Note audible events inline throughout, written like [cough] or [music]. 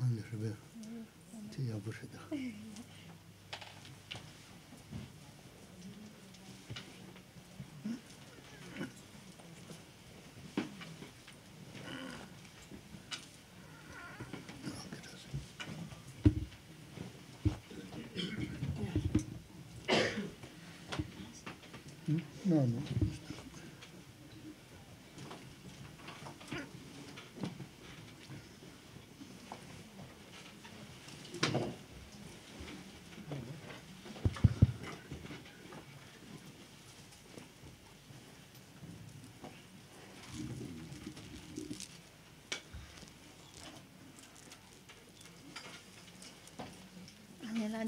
Anne så bär. Till jag börjar då. No, no.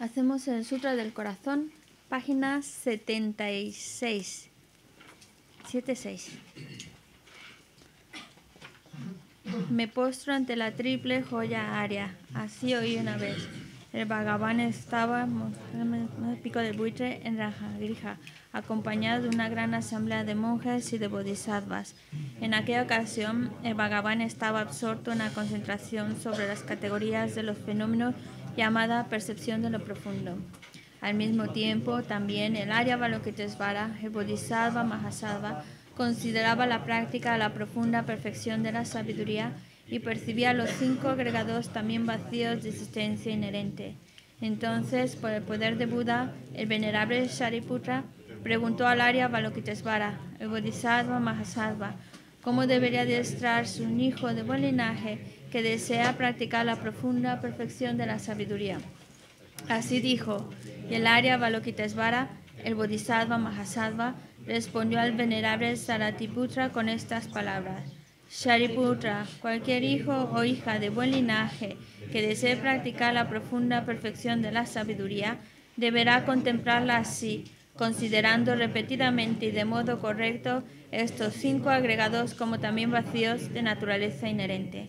Hacemos el Sutra del Corazón, página 76. 76. Me postro ante la triple joya área. Así oí una vez. El Bhagavan estaba en el pico de buitre en Rajagriha, acompañado de una gran asamblea de monjes y de bodhisattvas. En aquella ocasión, el Bhagavan estaba absorto en la concentración sobre las categorías de los fenómenos llamada percepción de lo profundo. Al mismo tiempo, también el Arya Balokitesvara, el Bodhisattva Mahasattva, consideraba la práctica a la profunda perfección de la sabiduría y percibía los cinco agregados también vacíos de existencia inherente. Entonces, por el poder de Buda, el venerable Shariputra preguntó al Arya Balokitesvara, el Bodhisattva Mahasattva, cómo debería adiestrarse su hijo de buen linaje que desea practicar la profunda perfección de la sabiduría. Así dijo, y el área Balokitesvara, el Bodhisattva Mahasattva, respondió al venerable Saratiputra con estas palabras. Shariputra, cualquier hijo o hija de buen linaje que desee practicar la profunda perfección de la sabiduría, deberá contemplarla así, considerando repetidamente y de modo correcto estos cinco agregados como también vacíos de naturaleza inherente.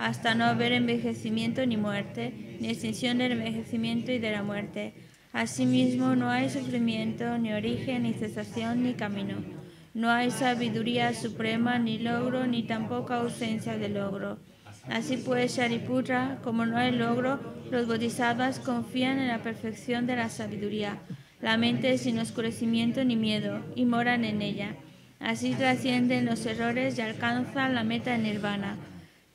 hasta no haber envejecimiento ni muerte, ni extinción del envejecimiento y de la muerte. Asimismo, no hay sufrimiento, ni origen, ni cesación, ni camino. No hay sabiduría suprema, ni logro, ni tampoco ausencia de logro. Así pues, Shariputra, como no hay logro, los bodhisattvas confían en la perfección de la sabiduría. La mente sin oscurecimiento ni miedo, y moran en ella. Así trascienden los errores y alcanzan la meta nirvana.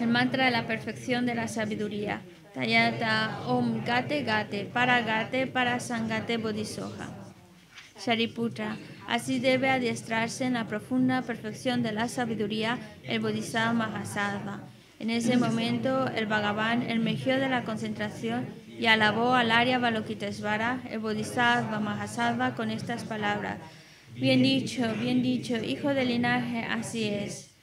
El mantra de la perfección de la sabiduría. Tayata Om Gate Gate para sangate Bodhisoja. Shariputra. Así debe adiestrarse en la profunda perfección de la sabiduría el Bodhisattva Mahasattva. En ese momento, el Bhagavan emergió de la concentración y alabó al Arya Balokitesvara, el Bodhisattva Mahasattva, con estas palabras. Bien dicho, bien dicho, hijo del linaje, así es.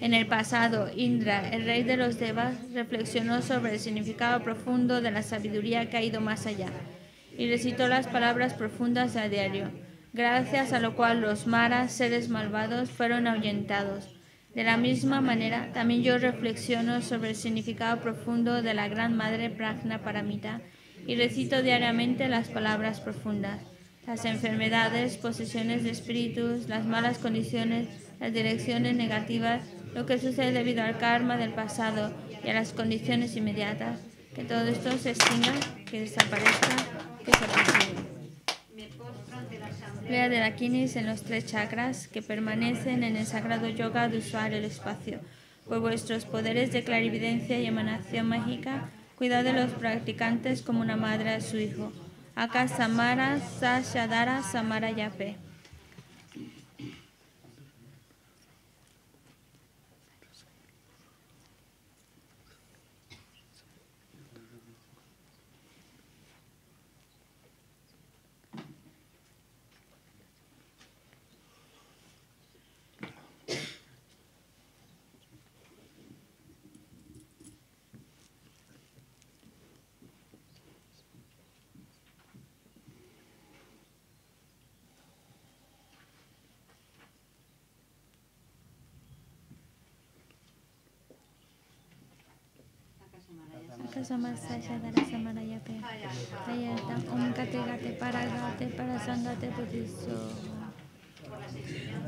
En el pasado, Indra, el rey de los Devas, reflexionó sobre el significado profundo de la sabiduría que ha ido más allá y recitó las palabras profundas a diario, gracias a lo cual los maras, seres malvados, fueron ahuyentados. De la misma manera, también yo reflexiono sobre el significado profundo de la Gran Madre pragna Paramita y recito diariamente las palabras profundas. Las enfermedades, posesiones de espíritus, las malas condiciones, las direcciones negativas, lo que sucede debido al karma del pasado y a las condiciones inmediatas, que todo esto se extinga, que desaparezca, que se resuelva. Lea de la Kinis en los tres chakras que permanecen en el sagrado yoga de usar el espacio. Por pues vuestros poderes de clarividencia y emanación mágica, cuidad de los practicantes como una madre a su hijo. Aka Samara Sashadara Samara Yape. Pues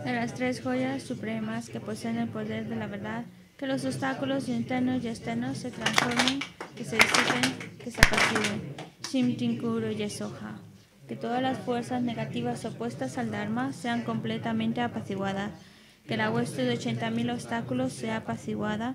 de las tres joyas supremas que poseen el poder de la verdad que los obstáculos internos y externos se transformen que se disipen que se apaciguen yesoha que todas las fuerzas negativas opuestas al Dharma sean completamente apaciguadas, que la hueste de 80.000 obstáculos sea apaciguada,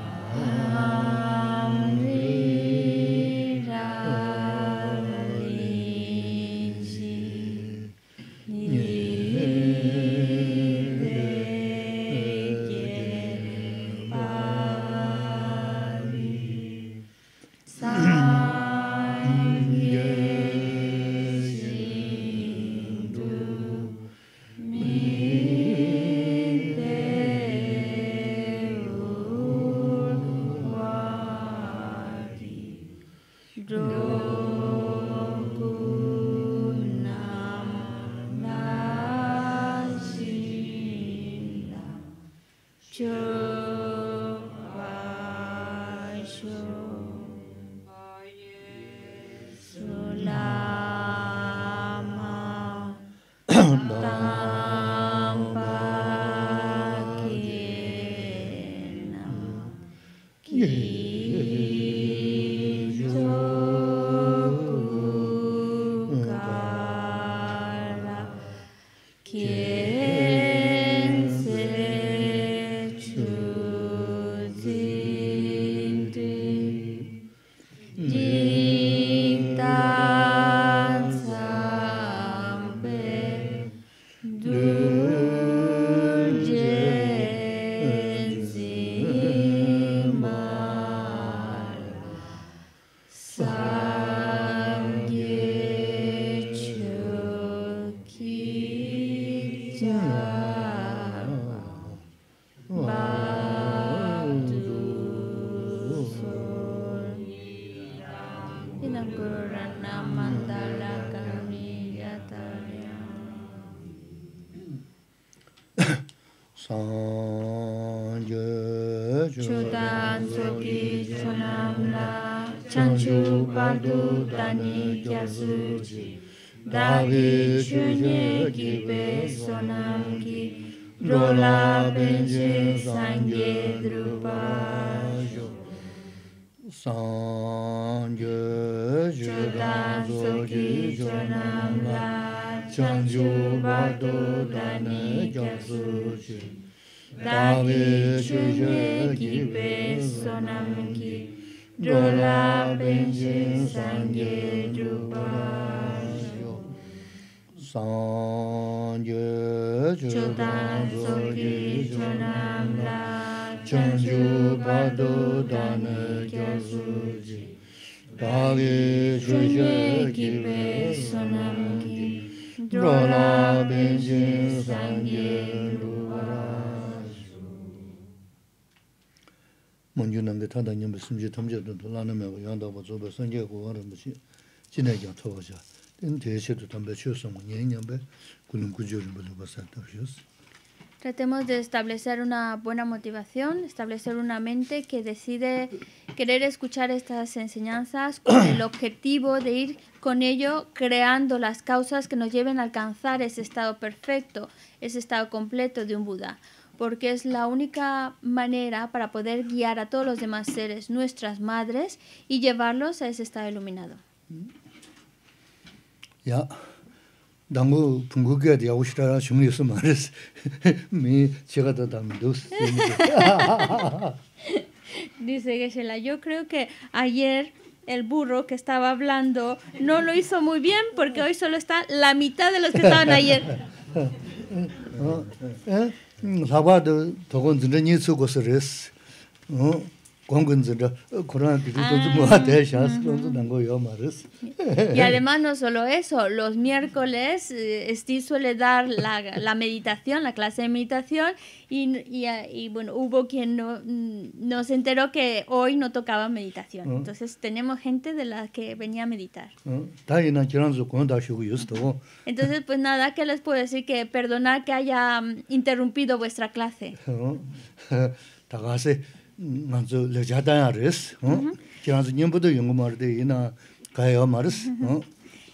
Sāṅgye chūdhāṅ sūkhi chānāṅ rācchāṅ chūbhādu dhāni khyā sūcī Rāgye chūjhā kīpē sūnāṅ kī rālā pēchī sāṅgye rūpā sū Maṅgye nāṅgye tādāṅ gyanpa Tratemos de establecer una buena motivación, establecer una mente que decide querer escuchar estas enseñanzas con el [coughs] objetivo de ir con ello creando las causas que nos lleven a alcanzar ese estado perfecto, ese estado completo de un Buda porque es la única manera para poder guiar a todos los demás seres, nuestras madres, y llevarlos a ese estado iluminado. Mm ya dangu pungu ge de yawu shira shumi yusu ma res mi chega dos dice Geshela, yo creo que ayer el burro que estaba hablando no lo hizo muy bien porque hoy solo está la mitad de los que estaban ayer sábado tocó un niño su cosa res y además no solo eso los miércoles eh, Steve suele dar la, la meditación la clase de meditación y, y, bueno hubo quien no, no se enteró que hoy no tocaba meditación mm. entonces tenemos gente de la que venía a meditar mm. entonces pues nada que les puedo decir que perdonar que haya mm, interrumpido vuestra clase [laughs] Que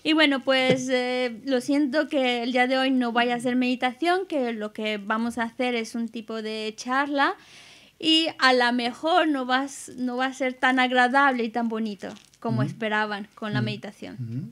Y bueno, pues eh, lo siento que el día de hoy no vaya a ser meditación, que lo que vamos a hacer es un tipo de charla y a lo mejor no, vas, no va a ser tan agradable y tan bonito como mm-hmm. esperaban con la mm-hmm. meditación. Mm -hmm.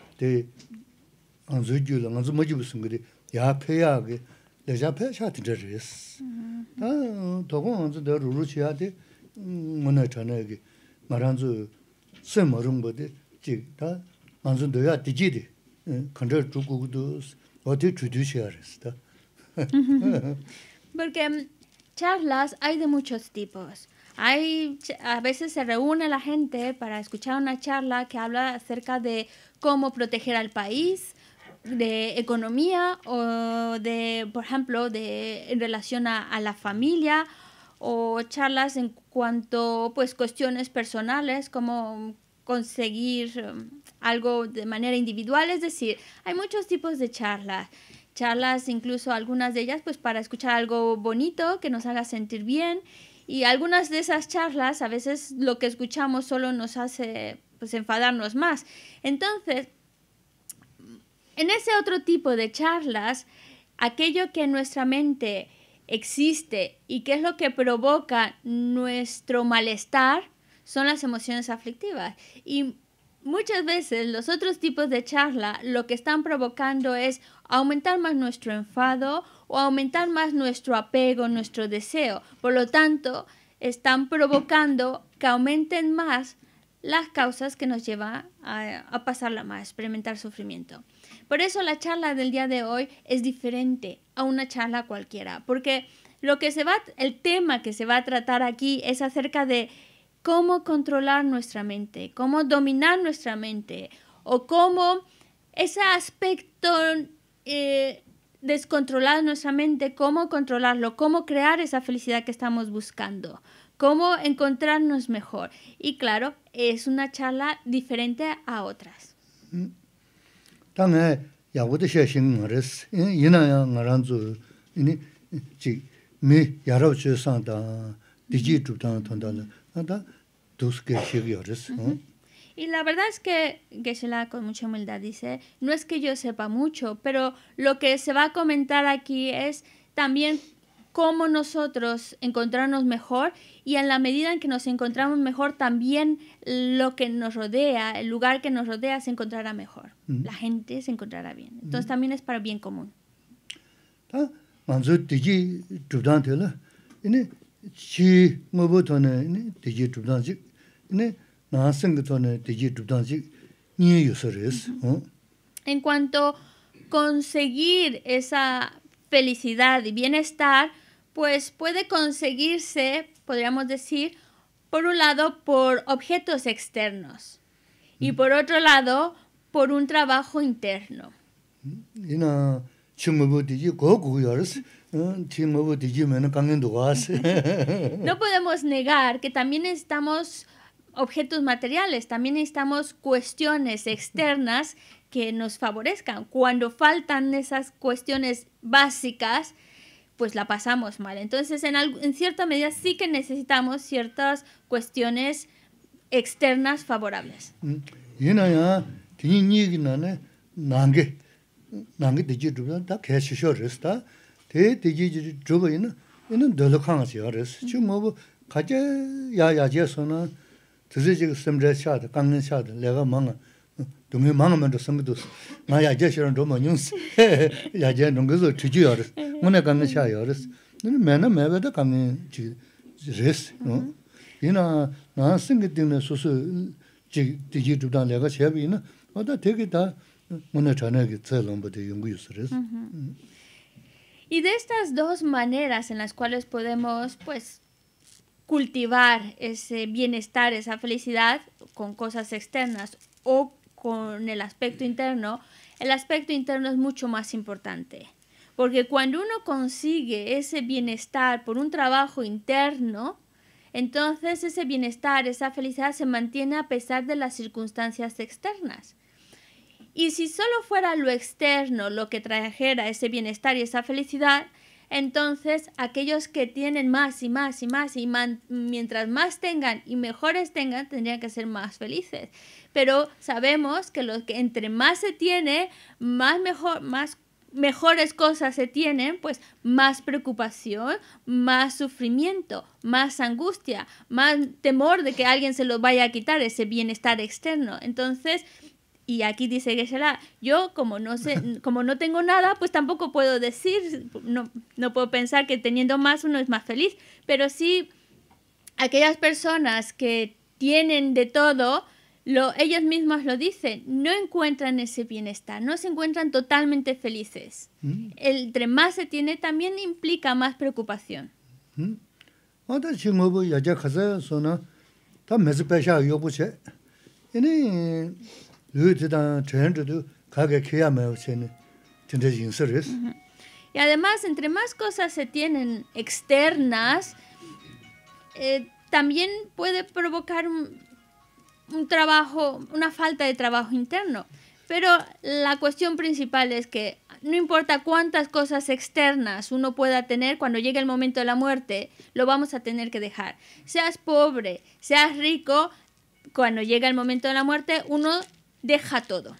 dē ānzu yu la, ānzu ma yu bu sungu dē, yā pē yā gē, lē yā pē shā tīndā rē sī. Tā tōgō ānzu dē Porque charlas hay de muchos tipos. Hay, a veces se reúne la gente para escuchar una charla que habla acerca de cómo proteger al país, de economía o de, por ejemplo, de, en relación a, la familia o charlas en cuanto pues cuestiones personales cómo conseguir um, algo de manera individual, es decir, hay muchos tipos de charlas, charlas incluso algunas de ellas pues para escuchar algo bonito que nos haga sentir bien y algunas de esas charlas a veces lo que escuchamos solo nos hace pues enfadarnos más. Entonces, en ese otro tipo de charlas, aquello que en nuestra mente existe y que es lo que provoca nuestro malestar son las emociones aflictivas. Y muchas veces los otros tipos de charla lo que están provocando es aumentar más nuestro enfado o aumentar más nuestro apego, nuestro deseo. Por lo tanto, están provocando que aumenten más las causas que nos llevan a, pasarla más, a experimentar sufrimiento. Por eso la charla del día de hoy es diferente a una charla cualquiera, porque lo que se va, el tema que se va a tratar aquí es acerca de cómo controlar nuestra mente, cómo dominar nuestra mente o cómo ese aspecto eh, descontrolado de nuestra mente, cómo controlarlo, cómo crear esa felicidad que estamos buscando, cómo encontrarnos mejor. Y claro, es una charla diferente a otras. y Y la verdad es que Geshe-la con mucha humildad dice, no es que yo sepa mucho, pero lo que se va a comentar aquí es también cómo nosotros encontrarnos mejor y en la medida en que nos encontramos mejor, también lo que nos rodea, el lugar que nos rodea se encontrará mejor. La gente se encontrará bien. Entonces también es para bien común. En cuanto conseguir esa felicidad y bienestar, pues puede conseguirse podríamos decir, por un lado por objetos externos y mm. por otro lado por un trabajo interno. Mm. [laughs] No podemos negar que también necesitamos objetos materiales, también necesitamos cuestiones externas que nos favorezcan. Cuando faltan esas cuestiones básicas, pues la pasamos mal. Entonces, en, cierta medida sí que necesitamos ciertas cuestiones externas favorables. [laughs] Y de estas dos maneras en las cuales podemos, pues, cultivar ese bienestar, esa felicidad con cosas externas o con el aspecto interno, el aspecto interno es mucho más importante. Porque cuando uno consigue ese bienestar por un trabajo interno, entonces ese bienestar, esa felicidad se mantiene a pesar de las circunstancias externas. Y si solo fuera lo externo lo que trajera ese bienestar y esa felicidad, entonces, aquellos que tienen más y más y más y mientras más tengan y mejores tengan, tendrían que ser más felices. Pero sabemos que, los que entre más se tiene, más mejor, más mejores cosas se tienen, pues más preocupación, más sufrimiento, más angustia, más temor de que alguien se lo vaya a quitar ese bienestar externo. Entonces, y aquí dice que será yo como no, sé, como no tengo nada, pues tampoco puedo decir, no, no puedo pensar que teniendo más uno es más feliz, pero sí aquellas personas que tienen de todo, lo, ellos mismos lo dicen, no encuentran ese bienestar, no se encuentran totalmente felices. Mm. El, entre más se tiene también implica más preocupación. ¿Mm? Y además, entre más cosas se tienen externas, eh, también puede provocar un, un trabajo, una falta de trabajo interno. Pero la cuestión principal es que no importa cuántas cosas externas uno pueda tener, cuando llegue el momento de la muerte, lo vamos a tener que dejar. Seas pobre, seas rico, cuando llega el momento de la muerte, uno deja todo.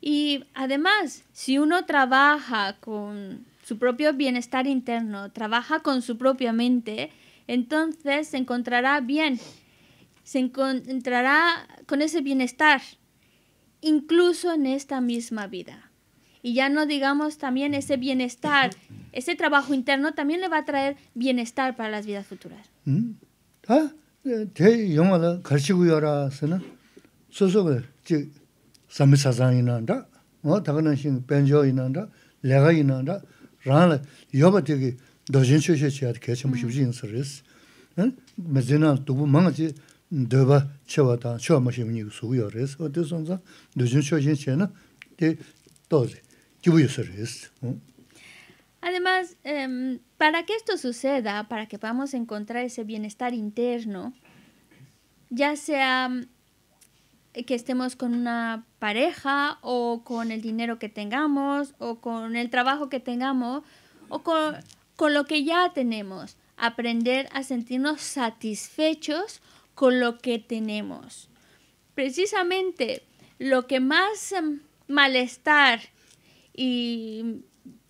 Y además, si uno trabaja con su propio bienestar interno, trabaja con su propia mente, entonces se encontrará bien se encontrará con ese bienestar, incluso en esta misma vida. Y ya no digamos también ese bienestar, ese trabajo interno también le va a traer bienestar para las vidas futuras. ¿Mm? ¿Ah? Además, em, para que esto suceda, para que podamos encontrar ese bienestar interno, ya sea em, que estemos con una pareja o con el dinero que tengamos o con el trabajo que tengamos o con, con lo que ya tenemos, aprender a sentirnos satisfechos con lo que tenemos. Precisamente lo que más em, malestar y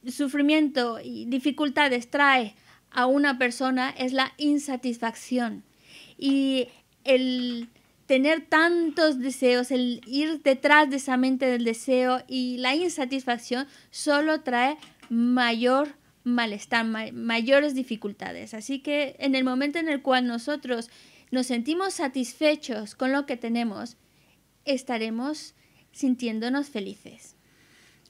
sufrimiento y dificultades trae a una persona es la insatisfacción y el tener tantos deseos, el ir detrás de esa mente del deseo y la insatisfacción solo trae mayor malestar, mayores dificultades. Así que en el momento en el cual nosotros nos sentimos satisfechos con lo que tenemos, estaremos sintiéndonos felices.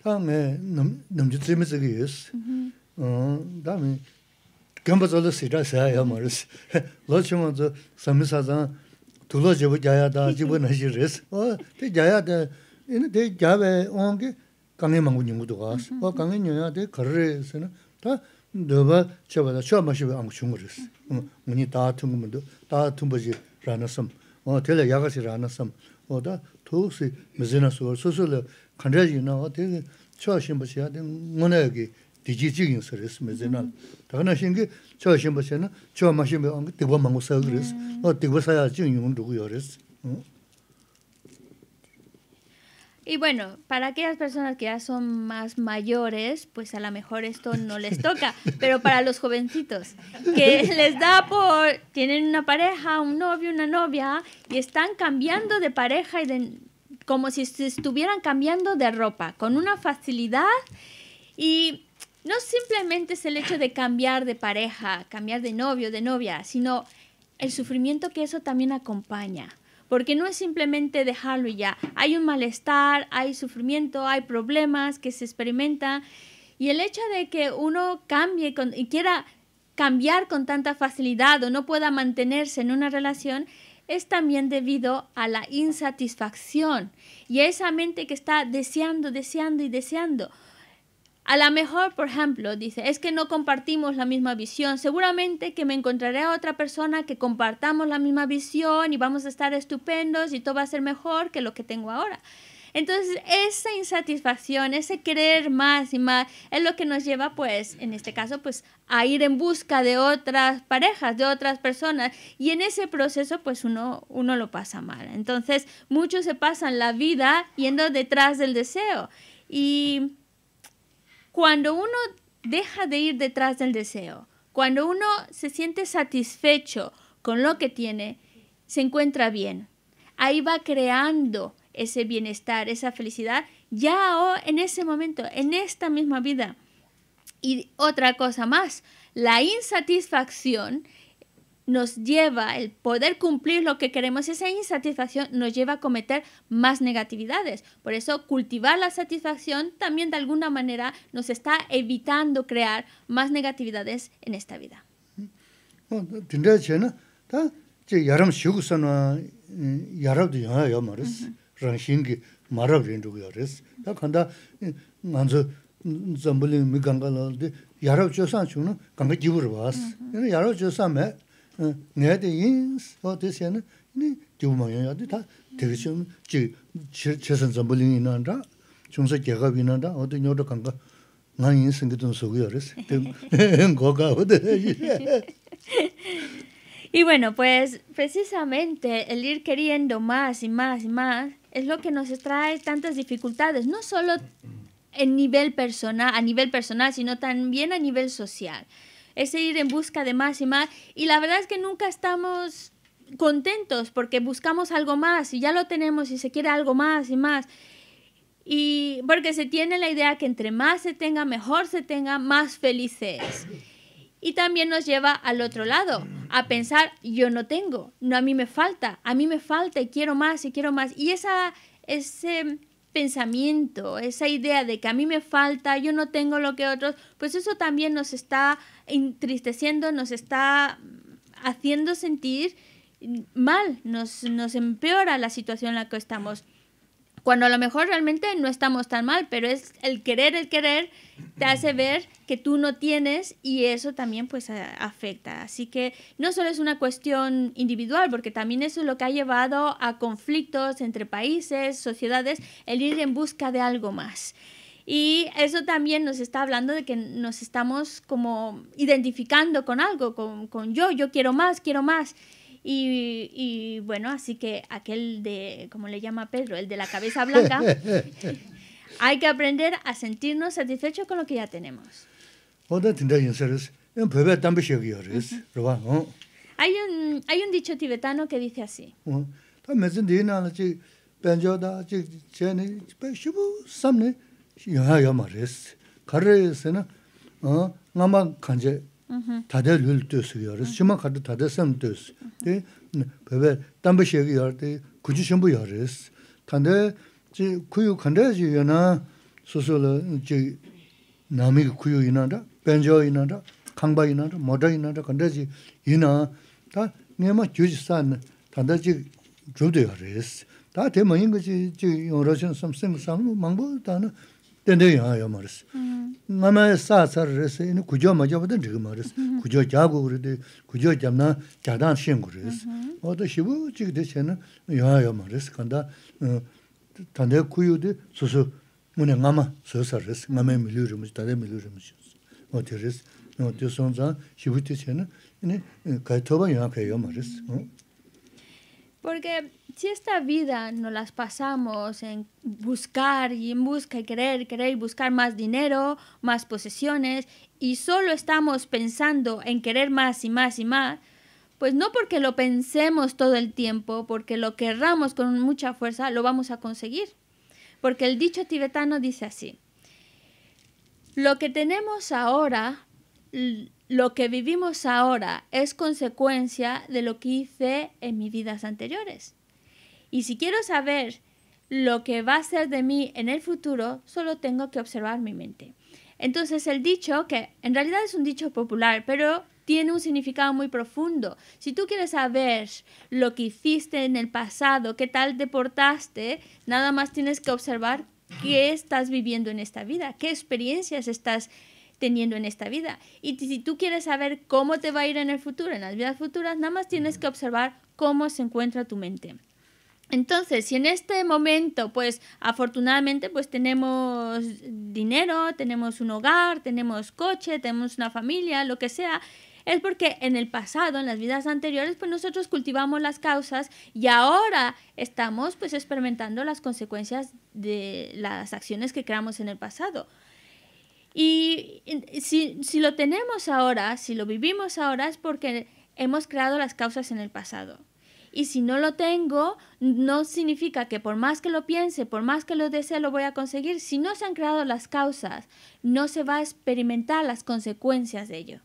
[laughs] 너바 저바다 쇼마시베 안 중거스 문이 다 퉁문도 다 퉁버지 라나섬 어 텔레 야가시 라나섬 어다 토스 미즈나스 월 소설 어데 쇼심버시야 된 문에기 디지직인 서비스 미즈나 다나 신기 쇼심버시는 쇼마시베 안 디버망고 어 디버사야 지금 용도고 응 Y bueno, para aquellas personas que ya son más mayores, pues a lo mejor esto no les toca, pero para los jovencitos, que les da por, tienen una pareja, un novio, una novia, y están cambiando de pareja y como si estuvieran cambiando de ropa, con una facilidad y no simplemente es el hecho de cambiar de pareja, cambiar de novio, de novia, sino el sufrimiento que eso también acompaña porque no es simplemente dejarlo y ya. Hay un malestar, hay sufrimiento, hay problemas que se experimentan y el hecho de que uno cambie y quiera cambiar con tanta facilidad o no pueda mantenerse en una relación es también debido a la insatisfacción y a esa mente que está deseando, deseando y deseando. A lo mejor, por ejemplo, dice, es que no compartimos la misma visión. Seguramente que me encontraré a otra persona que compartamos la misma visión y vamos a estar estupendos y todo va a ser mejor que lo que tengo ahora. Entonces, esa insatisfacción, ese querer más y más, es lo que nos lleva, pues, en este caso, pues, a ir en busca de otras parejas, de otras personas. Y en ese proceso, pues, uno, uno lo pasa mal. Entonces, muchos se pasan la vida yendo detrás del deseo. Y cuando uno deja de ir detrás del deseo, cuando uno se siente satisfecho con lo que tiene, se encuentra bien. Ahí va creando ese bienestar, esa felicidad, ya o en ese momento, en esta misma vida. Y otra cosa más, la insatisfacción nos lleva, el poder cumplir lo que queremos, esa insatisfacción nos lleva a cometer más negatividades. Por eso cultivar la satisfacción también de alguna manera nos está evitando crear más negatividades en esta vida. [laughs] [laughs] [laughs] Y bueno, pues precisamente el ir queriendo más y más y más es lo que nos trae tantas dificultades, no solo en nivel personal, a nivel personal, sino también a nivel social es ir en busca de más y más. Y la verdad es que nunca estamos contentos porque buscamos algo más y ya lo tenemos y se quiere algo más y más. Y porque se tiene la idea que entre más se tenga, mejor se tenga, más felices. Y también nos lleva al otro lado, a pensar, yo no tengo, no a mí me falta, a mí me falta y quiero más y quiero más. Y esa, ese, pensamiento, esa idea de que a mí me falta, yo no tengo lo que otros, pues eso también nos está entristeciendo, nos está haciendo sentir mal, nos, nos empeora la situación en la que estamos. Cuando a lo mejor realmente no estamos tan mal, pero es el querer, el querer te hace ver que tú no tienes y eso también pues afecta. Así que no solo es una cuestión individual, porque también eso es lo que ha llevado a conflictos entre países, sociedades, el ir en busca de algo más. Y eso también nos está hablando de que nos estamos como identificando con algo, con, con yo, yo quiero más, quiero más. Y, bueno, así que aquel de, como le llama Pedro, el de la cabeza blanca, [laughs] hay que aprender a sentirnos satisfechos con lo que ya tenemos. Hay un, hay un dicho tibetano que dice así. Uh-huh. 다들 룰 뜻이요. 심한 카드 다들 쌤 네. 배배 담배식이 할때 굳이 전부 열었어. 근데 지 구유 컨데지 요나 소소로 지 남이 구유 이나다. 벤저 이나다. 강바 이나다. 모더 이나다. 컨데지 이나 다 네마 주지산 단다지 줄도 열었어. 다 대머인 거지 지 여러 전 섬생 상 망보다는 dendeyo yaa yaa maris. Nga maa saa saa res, ina kujo maa jaa badan diga maris. Kujo jaa gu guri di, kujo jaa naa jaa daan shing guri res. Oda shibu chigi di chayna yaa yaa maris. Kanda tanda kuyo di susu mune nga maa res. res. son zaa shibu chayna toba Porque si esta vida nos las pasamos en buscar y en busca y querer, querer y buscar más dinero, más posesiones, y solo estamos pensando en querer más y más y más, pues no porque lo pensemos todo el tiempo, porque lo querramos con mucha fuerza, lo vamos a conseguir. Porque el dicho tibetano dice así, lo que tenemos ahora lo que vivimos ahora es consecuencia de lo que hice en mis vidas anteriores. Y si quiero saber lo que va a ser de mí en el futuro, solo tengo que observar mi mente. Entonces el dicho, que en realidad es un dicho popular, pero tiene un significado muy profundo. Si tú quieres saber lo que hiciste en el pasado, qué tal te portaste, nada más tienes que observar qué estás viviendo en esta vida, qué experiencias estás viviendo teniendo en esta vida. Y si tú quieres saber cómo te va a ir en el futuro, en las vidas futuras, nada más tienes que observar cómo se encuentra tu mente. Entonces, si en este momento, pues afortunadamente, pues tenemos dinero, tenemos un hogar, tenemos coche, tenemos una familia, lo que sea, es porque en el pasado, en las vidas anteriores, pues nosotros cultivamos las causas y ahora estamos pues experimentando las consecuencias de las acciones que creamos en el pasado. Y si, si lo tenemos ahora, si lo vivimos ahora, es porque hemos creado las causas en el pasado. Y si no lo tengo, no significa que por más que lo piense, por más que lo desee, lo voy a conseguir. Si no se han creado las causas, no se va a experimentar las consecuencias de ello.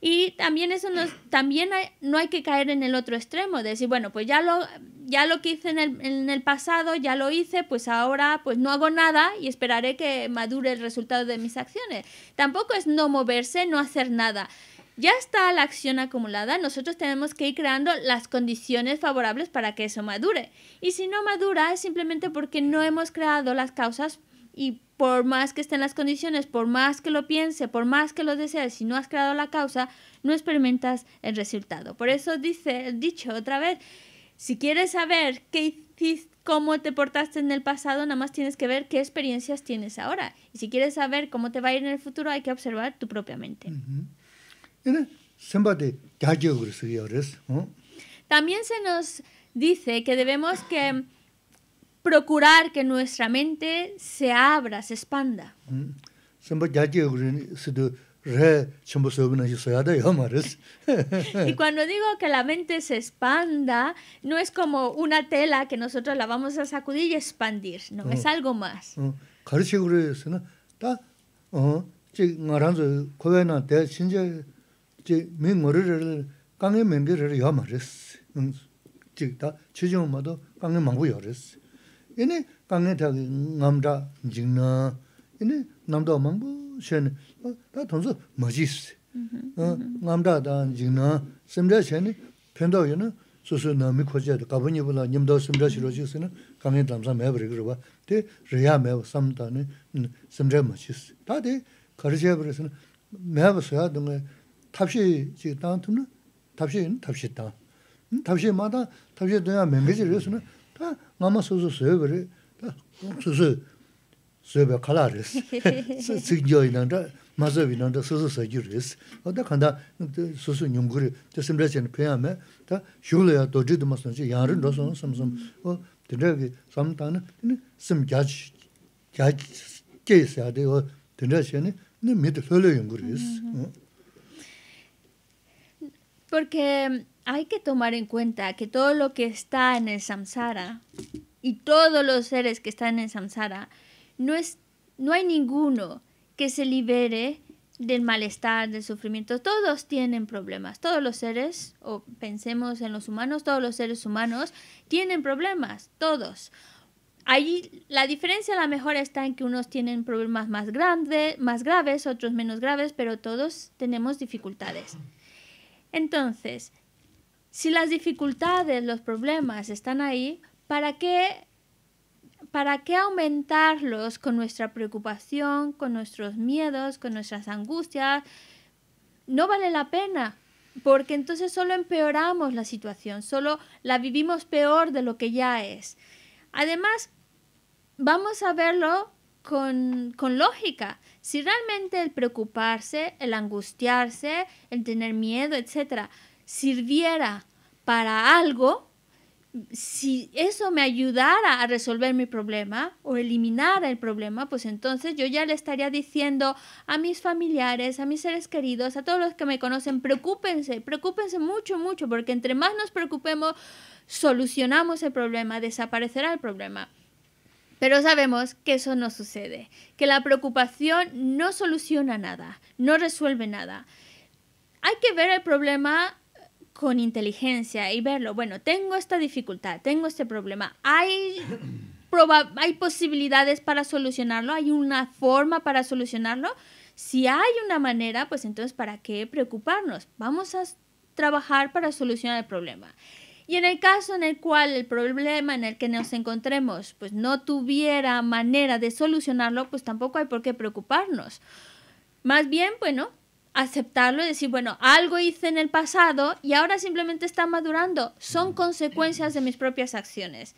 Y también eso nos, también no hay que caer en el otro extremo, de decir, bueno, pues ya lo, ya lo que hice en el, en el, pasado, ya lo hice, pues ahora pues no hago nada y esperaré que madure el resultado de mis acciones. Tampoco es no moverse, no hacer nada. Ya está la acción acumulada, nosotros tenemos que ir creando las condiciones favorables para que eso madure. Y si no madura es simplemente porque no hemos creado las causas y por más que estén las condiciones, por más que lo piense, por más que lo desees, si no has creado la causa, no experimentas el resultado. Por eso dice, dicho otra vez, si quieres saber qué hiciste, cómo te portaste en el pasado, nada más tienes que ver qué experiencias tienes ahora. Y si quieres saber cómo te va a ir en el futuro, hay que observar tu propia mente. También se nos dice que debemos que procurar que nuestra mente se abra, se expanda. Y cuando digo que la mente se expanda, no es como una tela que nosotros la vamos a sacudir y expandir, no, es algo más. 이네 강에 타기 남다 징나 이네 남다 망부 셴다 돈서 머지스 어 남자 단 징나 심자 셴이 편도 요나 소소 남이 코지야 가분이 불라 님도 심자 싫어 주스는 강에 담사 매버리 그러 봐데 리야 매버 삼다네 심자 머지스 다데 거르제 버스는 매버 소야 등에 탑시 지 땅틈은 탑시 탑시 땅 탑시 마다 탑시 다 나마수수 서버리 다 수수 서버 컬러스 수수죠 이나다 마저비는데 수수서 줄리스 어디 간다 수수 용구리 뜻심레스 편하면 다 줄려야 더 지도마스지 야른 로선 섬섬 어 드르기 삼탄은 심갸지 갸지께서 아데 드르시네 네 미드 흘려 용구리스 어 porque hay que tomar en cuenta que todo lo que está en el samsara y todos los seres que están en el samsara, no, es, no hay ninguno que se libere del malestar, del sufrimiento. Todos tienen problemas. Todos los seres, o pensemos en los humanos, todos los seres humanos tienen problemas. Todos. Ahí la diferencia a mejora mejor está en que unos tienen problemas más, grandes más graves, otros menos graves, pero todos tenemos dificultades. Entonces, si las dificultades, los problemas están ahí, ¿para qué, ¿para qué aumentarlos con nuestra preocupación, con nuestros miedos, con nuestras angustias? No vale la pena, porque entonces solo empeoramos la situación, solo la vivimos peor de lo que ya es. Además, vamos a verlo con, con, lógica. Si realmente el preocuparse, el angustiarse, el tener miedo, etcétera, sirviera para algo, si eso me ayudara a resolver mi problema o eliminara el problema, pues entonces yo ya le estaría diciendo a mis familiares, a mis seres queridos, a todos los que me conocen, preocúpense, preocúpense mucho, mucho, porque entre más nos preocupemos, solucionamos el problema, desaparecerá el problema. Pero sabemos que eso no sucede, que la preocupación no soluciona nada, no resuelve nada. Hay que ver el problema con inteligencia y verlo, bueno, tengo esta dificultad, tengo este problema, hay, [clears throat] hay posibilidades para solucionarlo, hay una forma para solucionarlo. Si hay una manera, pues entonces, ¿para qué preocuparnos? Vamos a trabajar para solucionar el problema. Y en el caso en el cual el problema en el que nos encontremos pues no tuviera manera de solucionarlo, pues tampoco hay por qué preocuparnos. Más bien, bueno, aceptarlo y decir, bueno, algo hice en el pasado y ahora simplemente está madurando. Son consecuencias de mis propias acciones.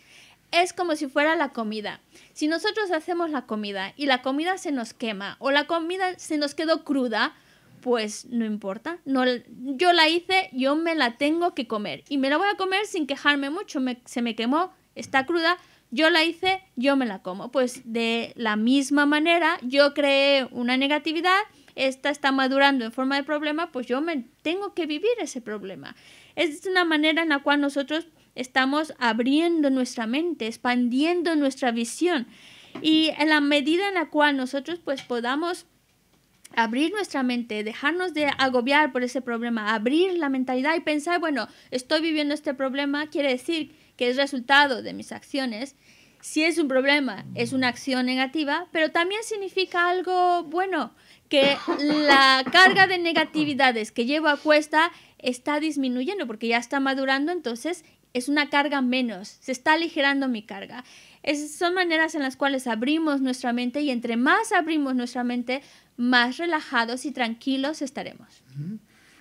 Es como si fuera la comida. Si nosotros hacemos la comida y la comida se nos quema o la comida se nos quedó cruda, pues no importa. No, yo la hice, yo me la tengo que comer. Y me la voy a comer sin quejarme mucho. se me quemó, está cruda, yo la hice, yo me la como. Pues de la misma manera, yo creé una negatividad esta está madurando en forma de problema, pues yo me tengo que vivir ese problema. Es una manera en la cual nosotros estamos abriendo nuestra mente, expandiendo nuestra visión. Y en la medida en la cual nosotros pues podamos abrir nuestra mente, dejarnos de agobiar por ese problema, abrir la mentalidad y pensar, bueno, estoy viviendo este problema, quiere decir que es resultado de mis acciones. Si es un problema, es una acción negativa, pero también significa algo bueno que la carga de negatividades que llevo a cuesta está disminuyendo porque ya está madurando, entonces es una carga menos, se está aligerando mi carga. Es, son maneras en las cuales abrimos nuestra mente y entre más abrimos nuestra mente, más relajados y tranquilos estaremos.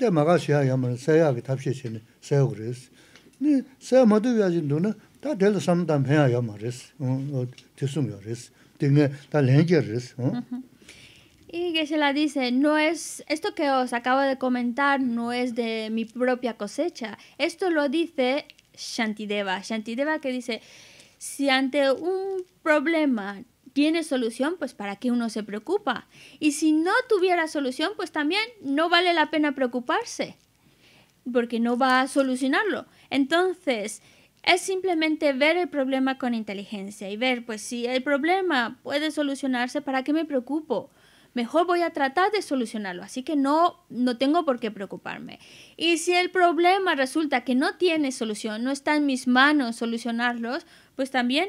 de maga xia yama na saya ki tabshi xia ni saya ugu resi. Ni saya madu ya jindu na ta tel samdan penya yama resi, tisum ya uh, uh, ta lenge resi. Uh. Y que se la dice, no es, esto que os acabo de comentar no es de mi propia cosecha. Esto lo dice Shantideva. Shantideva que dice, si ante un problema tiene solución, pues para qué uno se preocupa. Y si no tuviera solución, pues también no vale la pena preocuparse, porque no va a solucionarlo. Entonces, es simplemente ver el problema con inteligencia y ver, pues si el problema puede solucionarse, ¿para qué me preocupo? Mejor voy a tratar de solucionarlo, así que no, no tengo por qué preocuparme. Y si el problema resulta que no tiene solución, no está en mis manos solucionarlos, pues también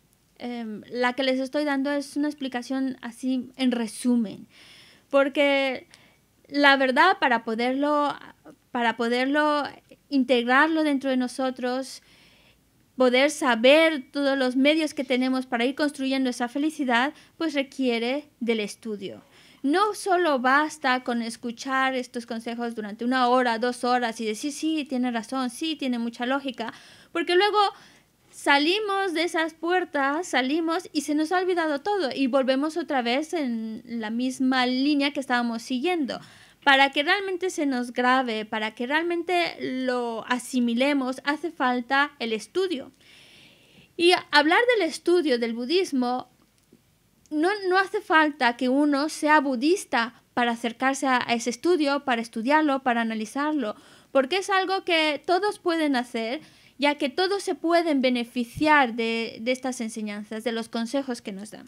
Em, la que les estoy dando es una explicación así en resumen, porque la verdad para poderlo, para poderlo integrarlo dentro de nosotros, poder saber todos los medios que tenemos para ir construyendo esa felicidad, pues requiere del estudio. No solo basta con escuchar estos consejos durante una hora, dos horas y decir, sí, tiene razón, sí, tiene mucha lógica, porque luego salimos de esas puertas, salimos y se nos ha olvidado todo y volvemos otra vez en la misma línea que estábamos siguiendo. Para que realmente se nos grave, para que realmente lo asimilemos, hace falta el estudio. Y hablar del estudio del budismo, no, no hace falta que uno sea budista para acercarse a ese estudio, para estudiarlo, para analizarlo, porque es algo que todos pueden hacer ya que todos se pueden beneficiar de, estas enseñanzas, de los consejos que nos dan.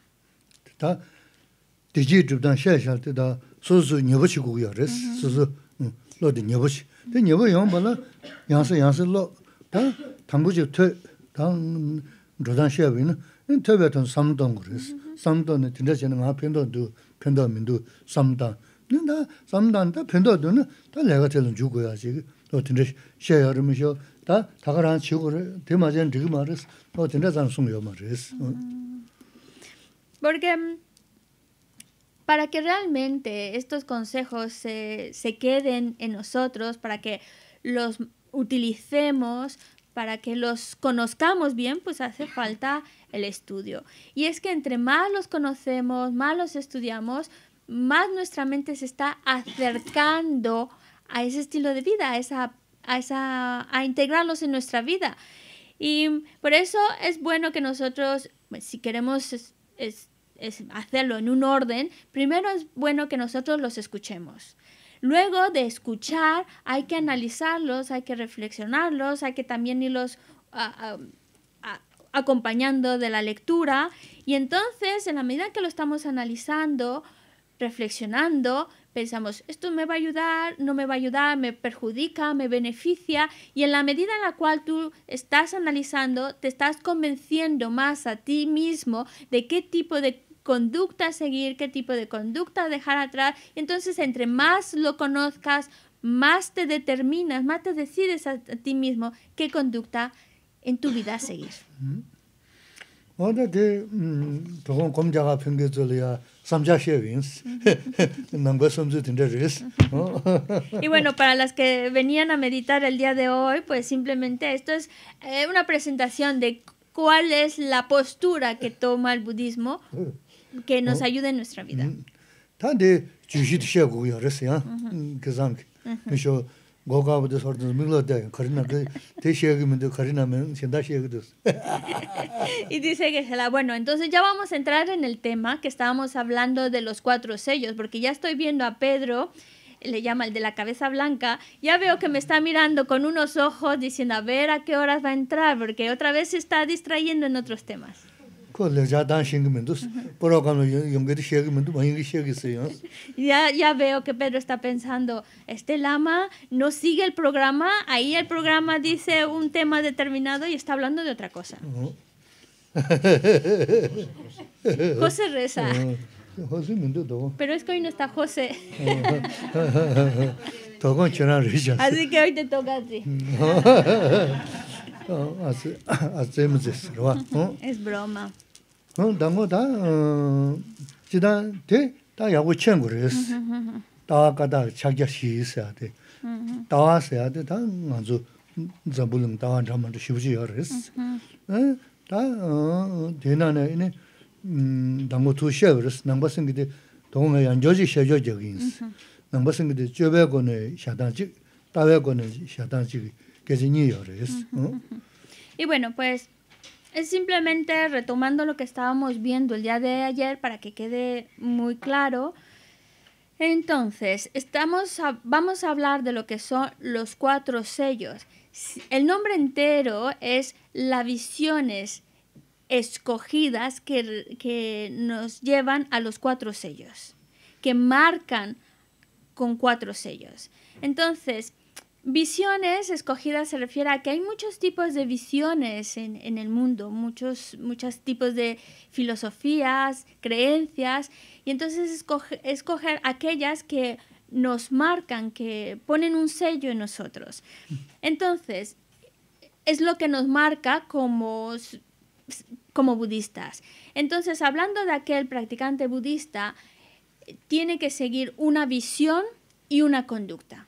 Porque para que realmente estos consejos se, se queden en nosotros, para que los utilicemos, para que los conozcamos bien, pues hace falta el estudio. Y es que entre más los conocemos, más los estudiamos, más nuestra mente se está acercando a ese estilo de vida, a esa a, integrarlos en nuestra vida. Y por eso es bueno que nosotros, pues, si queremos hacerlo en un orden, primero es bueno que nosotros los escuchemos. Luego de escuchar, hay que analizarlos, hay que reflexionarlos, hay que también irlos acompañando de la lectura. Y entonces, en la medida que lo estamos analizando, reflexionando, pensamos, esto me va a ayudar, no me va a ayudar, me perjudica, me beneficia, y en la medida en la cual tú estás analizando, te estás convenciendo más a ti mismo de qué tipo de conducta seguir, qué tipo de conducta dejar atrás, entonces entre más lo conozcas, más te determinas, más te decides a, ti mismo qué conducta en tu vida seguir. [laughs] Y bueno, para las que venían a meditar el día de hoy, pues simplemente esto es eh, una presentación de cuál es la postura que toma el budismo que nos ayuda en nuestra vida. [laughs] Y dice bueno, entonces ya vamos a entrar en el tema que estábamos hablando de los cuatro sellos, porque ya estoy viendo a Pedro, le llama el de la cabeza blanca, ya veo que me está mirando con unos ojos diciendo, a ver a qué horas va a entrar, porque otra vez se está distrayendo en otros temas. [laughs] Ya ya veo que Pedro está pensando, este lama no sigue el programa, ahí el programa dice un tema determinado y está hablando de otra cosa. [laughs] José reza. Pero es que hoy no está José. [laughs] Así que hoy te toca a ti. hacemos eso, ¿no? Es que señores. Y bueno, pues es simplemente retomando lo que estábamos viendo el día de ayer para que quede muy claro. Entonces, estamos vamos a hablar de lo que son los cuatro sellos. El nombre entero es las visiones escogidas que, que nos llevan a los cuatro sellos, que marcan con cuatro sellos. Entonces, Visiones escogidas se refiere a que hay muchos tipos de visiones en, en el mundo, muchos, tipos de filosofías, creencias, y entonces escoger aquellas que nos marcan, que ponen un sello en nosotros. Entonces, es lo que nos marca como budistas. Entonces, hablando de aquel practicante budista, tiene que seguir una visión y una conducta.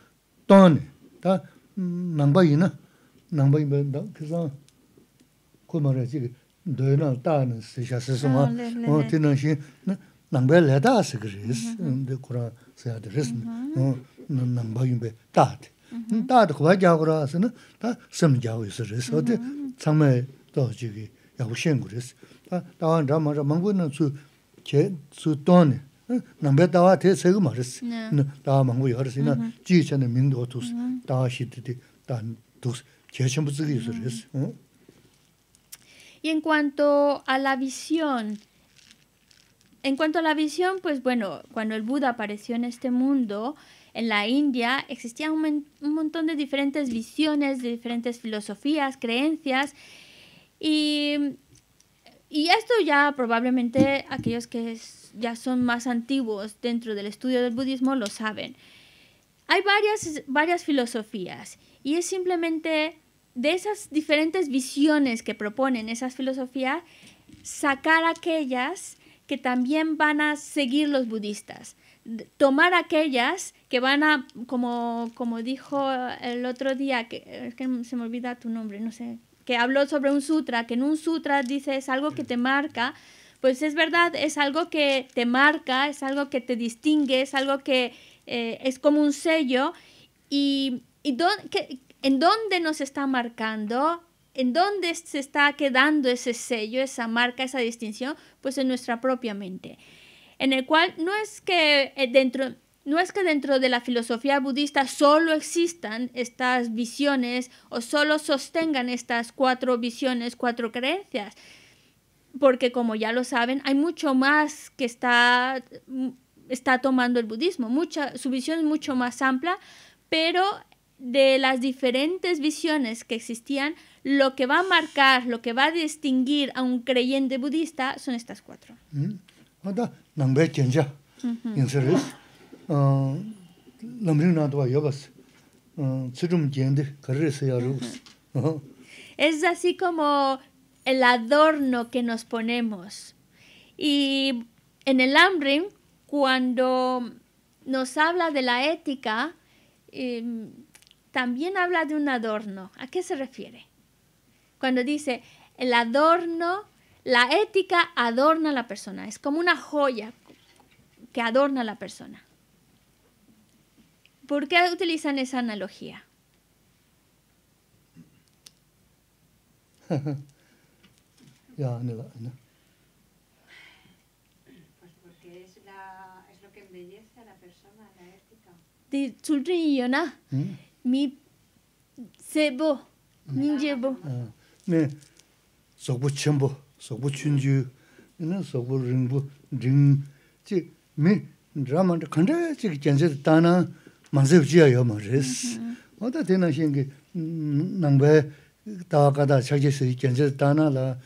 돈. 다 남바이나. yīna, nāngbā yīna, tā kīsāng kūma rā chīgī, dōi nā, tā nā, sēshā sēsumā, o tī 다. shī, nāngbā yīna lē tā sī kī rīs, dī kūrā sēyā dī rīs, o nāngbā yīna bē tā tī. Y en cuanto a la visión, en cuanto a la visión, pues bueno, cuando el Buda apareció en este mundo, en la India existían un, montón de diferentes visiones, de diferentes filosofías, creencias, y, y esto ya probablemente aquellos que ya son más antiguos dentro del estudio del budismo lo saben. Hay varias, varias filosofías y es simplemente de esas diferentes visiones que proponen esas filosofías, sacar aquellas que también van a seguir los budistas, tomar aquellas que van a, como, como dijo el otro día, que, que se me olvida tu nombre, no sé, que habló sobre un sutra, que en un sutra dices algo que te marca, pues es verdad, es algo que te marca, es algo que te distingue, es algo que eh, es como un sello. ¿Y, en dónde nos está marcando? ¿En dónde se está quedando ese sello, esa marca, esa distinción? Pues en nuestra propia mente. En el cual no es que eh, dentro, no es que dentro de la filosofía budista solo existan estas visiones o solo sostengan estas cuatro visiones, cuatro creencias, porque como ya lo saben, hay mucho más que está, mm, está tomando el budismo. Mucha, su visión es mucho más amplia, pero de las diferentes visiones que existían, lo que va a marcar, lo que va a distinguir a un creyente budista son estas cuatro. Mm. Ah, ah, es así como el adorno que nos ponemos. Y en el Amrim, cuando nos habla de la ética, em, también habla de un adorno. ¿A qué se refiere? Cuando dice el adorno, la ética adorna a la persona, es como una joya que adorna a la persona. ¿Por qué utilizan esa analogía? [laughs] 야, 네. 아, 그게 실라 에스 로케 엠베이에스 아라 페르소나 라 에티카. 디 줄트리 미 세보 닌제보. 네. 소부 첨보. 소부 춘주. 네 소부 링부 링. 칸데 지 젠제 다나 만세지야 요마레스. 뭐다 되나 신게 남베 타카다 샤제스 이 젠제 다나라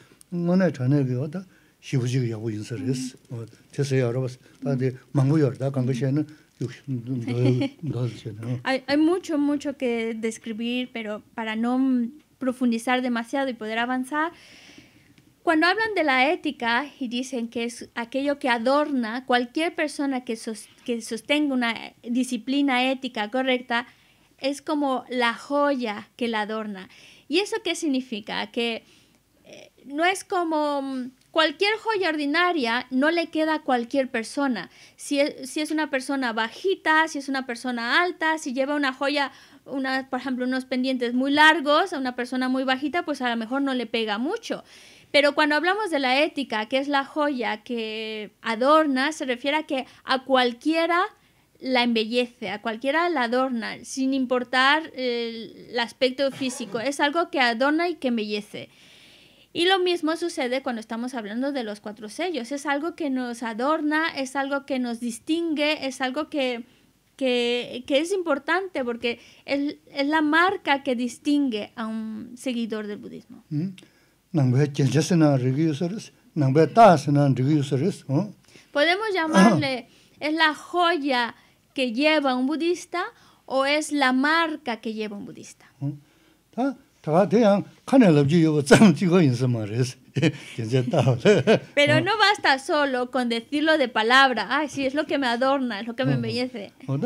Hay, mucho, mucho que describir, pero para no profundizar demasiado y poder avanzar, cuando hablan de la ética y dicen que es aquello que adorna cualquier persona que, que sostenga una disciplina ética correcta, es como la joya que la adorna. ¿Y eso qué significa? Que no es como mm, cualquier joya ordinaria, no le queda a cualquier persona. Si es, una persona bajita, si es una persona alta, si lleva una joya por ejemplo, unos pendientes muy largos a una persona muy bajita, pues a lo mejor no le pega mucho. Pero cuando hablamos de la ética, que es la joya que adorna, se refiere a que a cualquiera la embellece, a cualquiera la adorna, sin importar el aspecto físico. Es algo que adorna y que embellece. Y lo mismo sucede cuando estamos hablando de los cuatro sellos. Es algo que nos adorna, es algo que nos distingue, es algo que, que, es importante porque es, es, la marca que distingue a un seguidor del budismo. ¿Mm? Podemos ah. llamarle, es la joya que lleva un budista o es la marca que lleva un budista. ¿Mm? [laughs] Pero oh. no basta solo con decirlo de palabra. ay es lo que me adorna, es lo que me oh. embellece. Oh,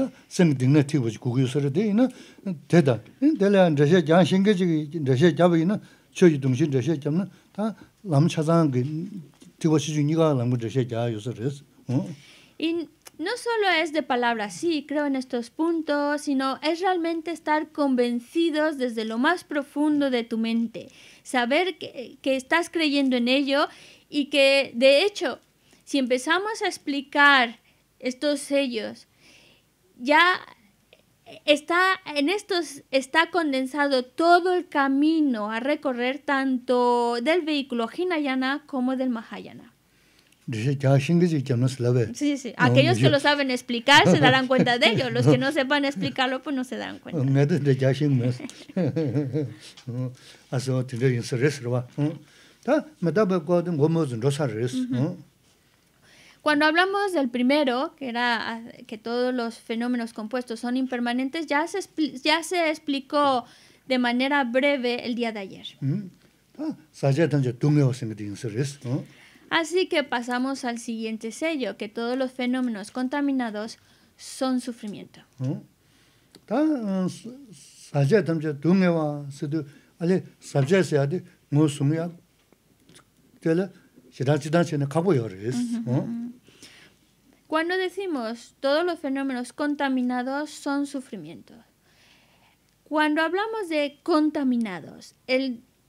no solo es de palabras, sí, creo en estos puntos, sino es realmente estar convencidos desde lo más profundo de tu mente, saber que, que, estás creyendo en ello y que, de hecho, si empezamos a explicar estos sellos, ya está en estos está condensado todo el camino a recorrer tanto del vehículo Hinayana como del Mahayana. Sí, sí. Aquellos que lo saben explicar se darán [laughs] cuenta de ello. Los que no sepan explicarlo, pues no se dan cuenta. Cuando hablamos del primero, que era ah, que todos los fenómenos compuestos son impermanentes, ya se, ya se explicó de manera breve el día de ayer. ¿Mm? Así que pasamos al siguiente sello, que todos los fenómenos contaminados son sufrimiento. Cuando decimos todos los fenómenos contaminados son sufrimiento, cuando hablamos de contaminados, el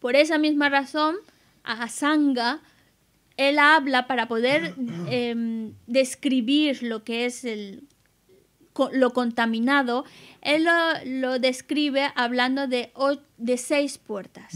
Por esa misma razón, a Sanga él habla para poder [clears throat] em, describir lo que es el, lo contaminado, él lo, describe hablando de, de seis puertas.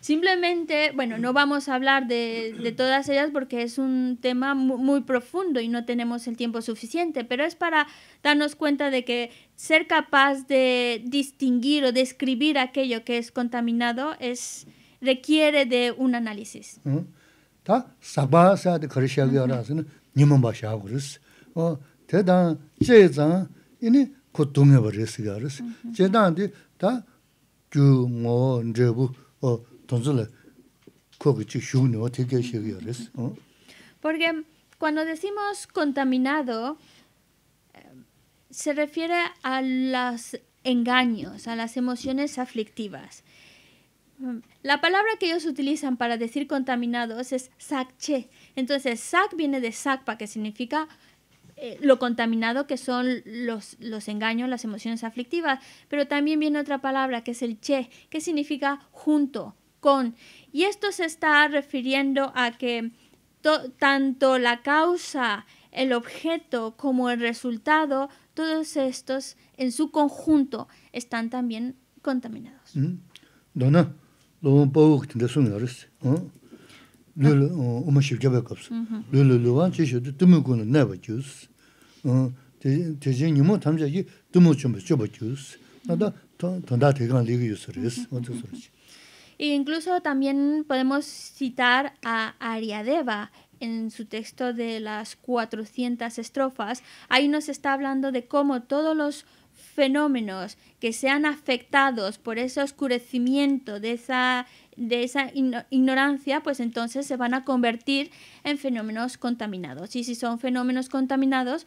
Simplemente, bueno, no vamos a hablar de, todas ellas porque es un tema muy, profundo y no tenemos el tiempo suficiente, pero es para darnos cuenta de que ser capaz de distinguir o describir aquello que es contaminado es, requiere de un análisis. Porque cuando decimos contaminado, em, se refiere a los engaños, a las emociones aflictivas. Em, la palabra que ellos utilizan para decir contaminados es sakche. Entonces, sak viene de sakpa, que significa eh, lo contaminado que son los, engaños, las emociones aflictivas. Pero también viene otra palabra que es el che, que significa junto, con. Y esto se está refiriendo a que tanto la causa, el objeto como el resultado, todos estos en su conjunto están también contaminados. Mm-hmm. Incluso también podemos citar a Ariadeva en su texto de las 400 estrofas. Ahí nos está hablando de cómo todos los fenómenos que sean afectados por ese oscurecimiento de esa, de esa ignorancia, pues entonces se van a convertir en fenómenos contaminados. Y si son fenómenos contaminados,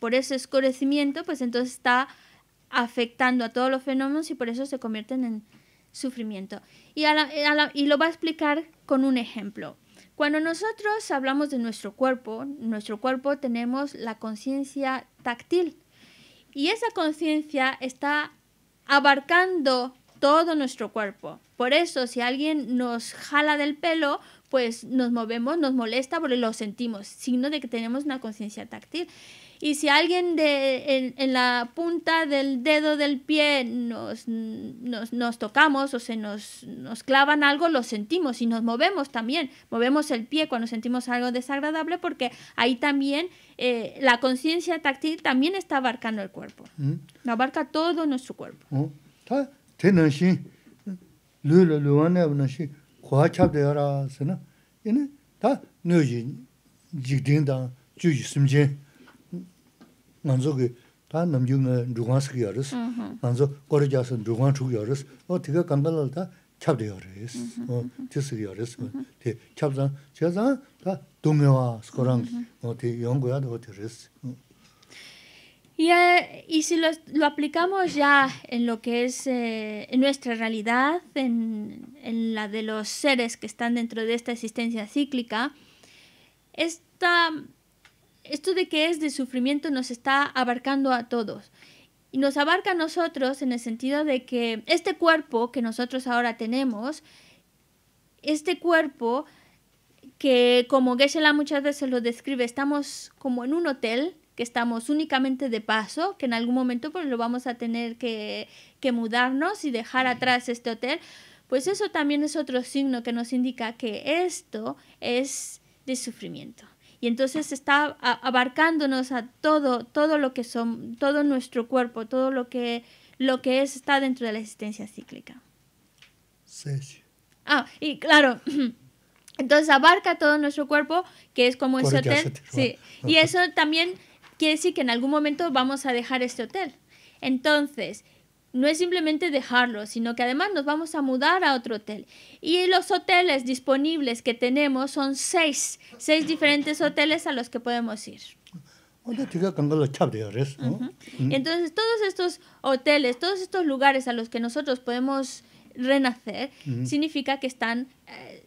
por ese escurecimiento, pues entonces está afectando a todos los fenómenos y por eso se convierten en sufrimiento. Y, eh, y lo va a explicar con un ejemplo. Cuando nosotros hablamos de nuestro cuerpo, nuestro cuerpo tenemos la conciencia táctil y esa conciencia está abarcando todo nuestro cuerpo. Por eso, si alguien nos jala del pelo, pues nos movemos, nos molesta porque lo sentimos, signo de que tenemos una conciencia táctil. Y si alguien de, en, en la punta del dedo del pie nos, nos, nos tocamos o se nos, nos, clavan algo, lo sentimos y nos movemos también. Movemos el pie cuando sentimos algo desagradable porque ahí también eh, la conciencia táctil también está abarcando el cuerpo. Mm. Abarca todo nuestro cuerpo. Eh, y, si lo, aplicamos ya en lo que es eh, nuestra realidad, en la de los seres que están dentro de esta existencia cíclica, esta esto de que es de sufrimiento nos está abarcando a todos. Y nos abarca a nosotros en el sentido de que este cuerpo que nosotros ahora tenemos, este cuerpo que como geshe muchas veces lo describe, estamos como en un hotel, que estamos únicamente de paso, que en algún momento pues lo vamos a tener que mudarnos y dejar atrás este hotel, pues eso también es otro signo que nos indica que esto es de sufrimiento y entonces está abarcándonos a todo, todo lo que son, todo nuestro cuerpo, todo lo que, lo que es, está dentro de la existencia cíclica. Sí. Ah, y claro, [clears throat] entonces abarca todo nuestro cuerpo, que es como ese hotel. Y eso también quiere decir que en algún momento vamos a dejar este hotel. Entonces, no es simplemente dejarlo, sino que además nos vamos a mudar a otro hotel. Y los hoteles disponibles que tenemos son seis, seis diferentes hoteles a los que podemos ir. Mm. Entonces, todos estos hoteles, todos estos lugares a los que nosotros podemos renacer, significa que están, eh,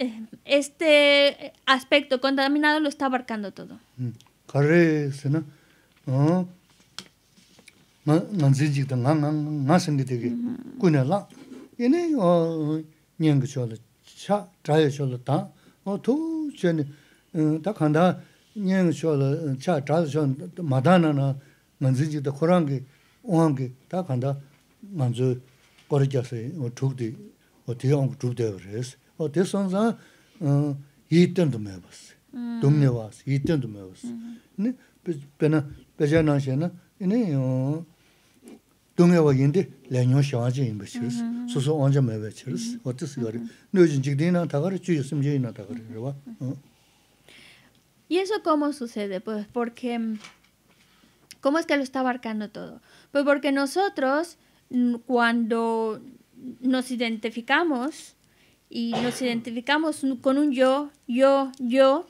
eh, este aspecto contaminado lo está abarcando todo. Mm. nganzi jikda nga nga nga sangi degi kuna la. Yini nyingi chola cha, chaya chola ta, tu chani, ta khanda nyingi chola cha, chaya chola madana na nganzi jikda khurangi, uhangi, ta khanda nganzi kori jasi chukdi, ti yungu chukdi yawar es. Ti sanza yi tendu me basi, dumni wasi, yi tendu me Y eso cómo sucede? Pues porque mm, ¿cómo es que lo está abarcando todo? Pues porque nosotros mm, cuando nos identificamos y nos identificamos con un yo, yo, yo,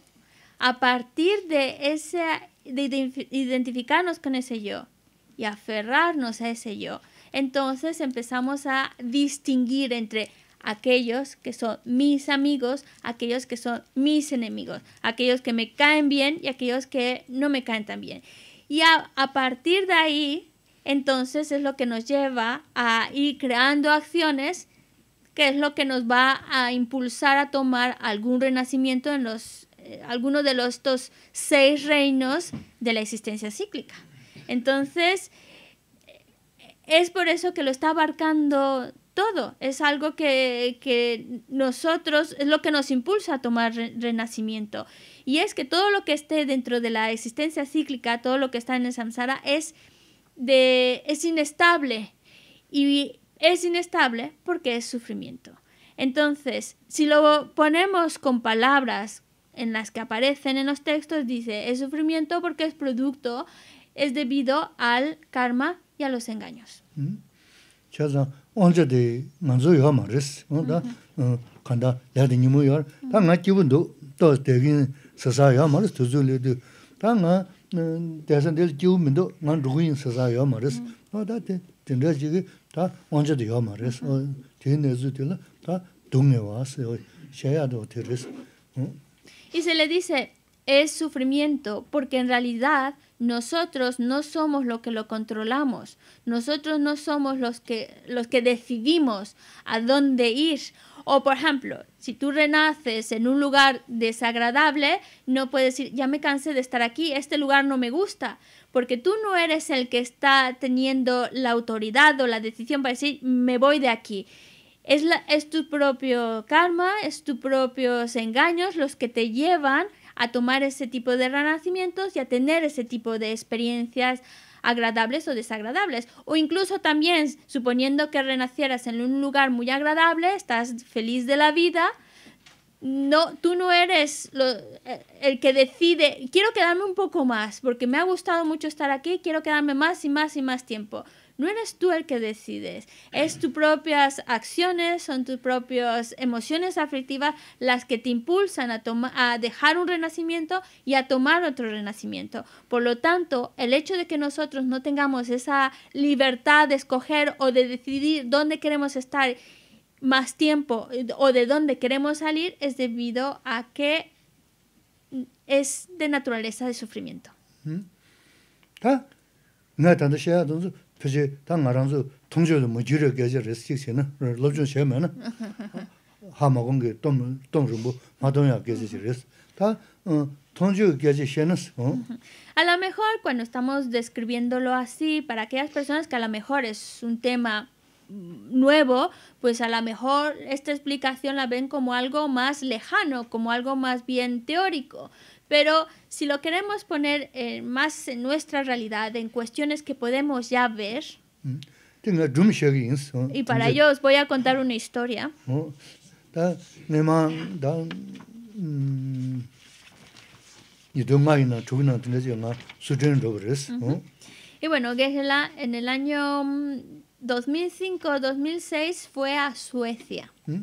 a partir de ese de identificarnos con ese yo, y aferrarnos a ese yo. Entonces empezamos a distinguir entre aquellos que son mis amigos, aquellos que son mis enemigos, aquellos que me caen bien y aquellos que no me caen tan bien. Y a, partir de ahí, entonces es lo que nos lleva a ir creando acciones que es lo que nos va a impulsar a tomar algún renacimiento en los eh, algunos de los, estos seis reinos de la existencia cíclica. Entonces, es por eso que lo está abarcando todo. Es algo que, nosotros, es lo que nos impulsa a tomar renacimiento. Y es que todo lo que esté dentro de la existencia cíclica, todo lo que está en el samsara, es, de, es inestable. Y es inestable porque es sufrimiento. Entonces, si lo ponemos con palabras en las que aparecen en los textos, dice, es sufrimiento porque es producto es debido al karma y a los engaños. Ya esa, de mandar y amar es, cuando era de niño mayor, tan angio miento, todos tienen esa tarea malas, todos los tan ang, desde el tiempo miento, ang ruin esa tarea malas, o da de, de los días, de amar es, o tiene su día, tan dura va, se, se ha de Y se le dice es sufrimiento, porque en realidad nosotros no somos los que lo controlamos, nosotros no somos los que, los que decidimos a dónde ir. O por ejemplo, si tú renaces en un lugar desagradable, no puedes decir, ya me cansé de estar aquí, este lugar no me gusta, porque tú no eres el que está teniendo la autoridad o la decisión para decir, me voy de aquí. Es, la, es tu propio karma, es tus propios engaños los que te llevan a tomar ese tipo de renacimientos y a tener ese tipo de experiencias agradables o desagradables. O incluso también, suponiendo que renacieras en un lugar muy agradable, estás feliz de la vida, no, tú no eres eh, el que decide, quiero quedarme un poco más, porque me ha gustado mucho estar aquí, quiero quedarme más y más y más tiempo no eres tú el que decides, es tus propias acciones, son tus propias emociones afectivas las que te impulsan a, a dejar un renacimiento y a tomar otro renacimiento. Por lo tanto, el hecho de que nosotros no tengamos esa libertad de escoger o de decidir dónde queremos estar más tiempo eh, o de dónde queremos salir es debido a que mm, es de naturaleza de sufrimiento. ¿Mm? ¿Ah? No, a lo mejor cuando estamos describiéndolo así, para aquellas personas que a lo mejor es un tema mm, nuevo, pues a lo mejor esta explicación la ven como algo más lejano, como algo más bien teórico. Pero si lo queremos poner eh, más en nuestra realidad, en cuestiones que podemos ya ver, mm. y para ello os voy a contar una historia. Y bueno, Gesela en el año 2005-2006 mm, fue a Suecia. ¿Mm?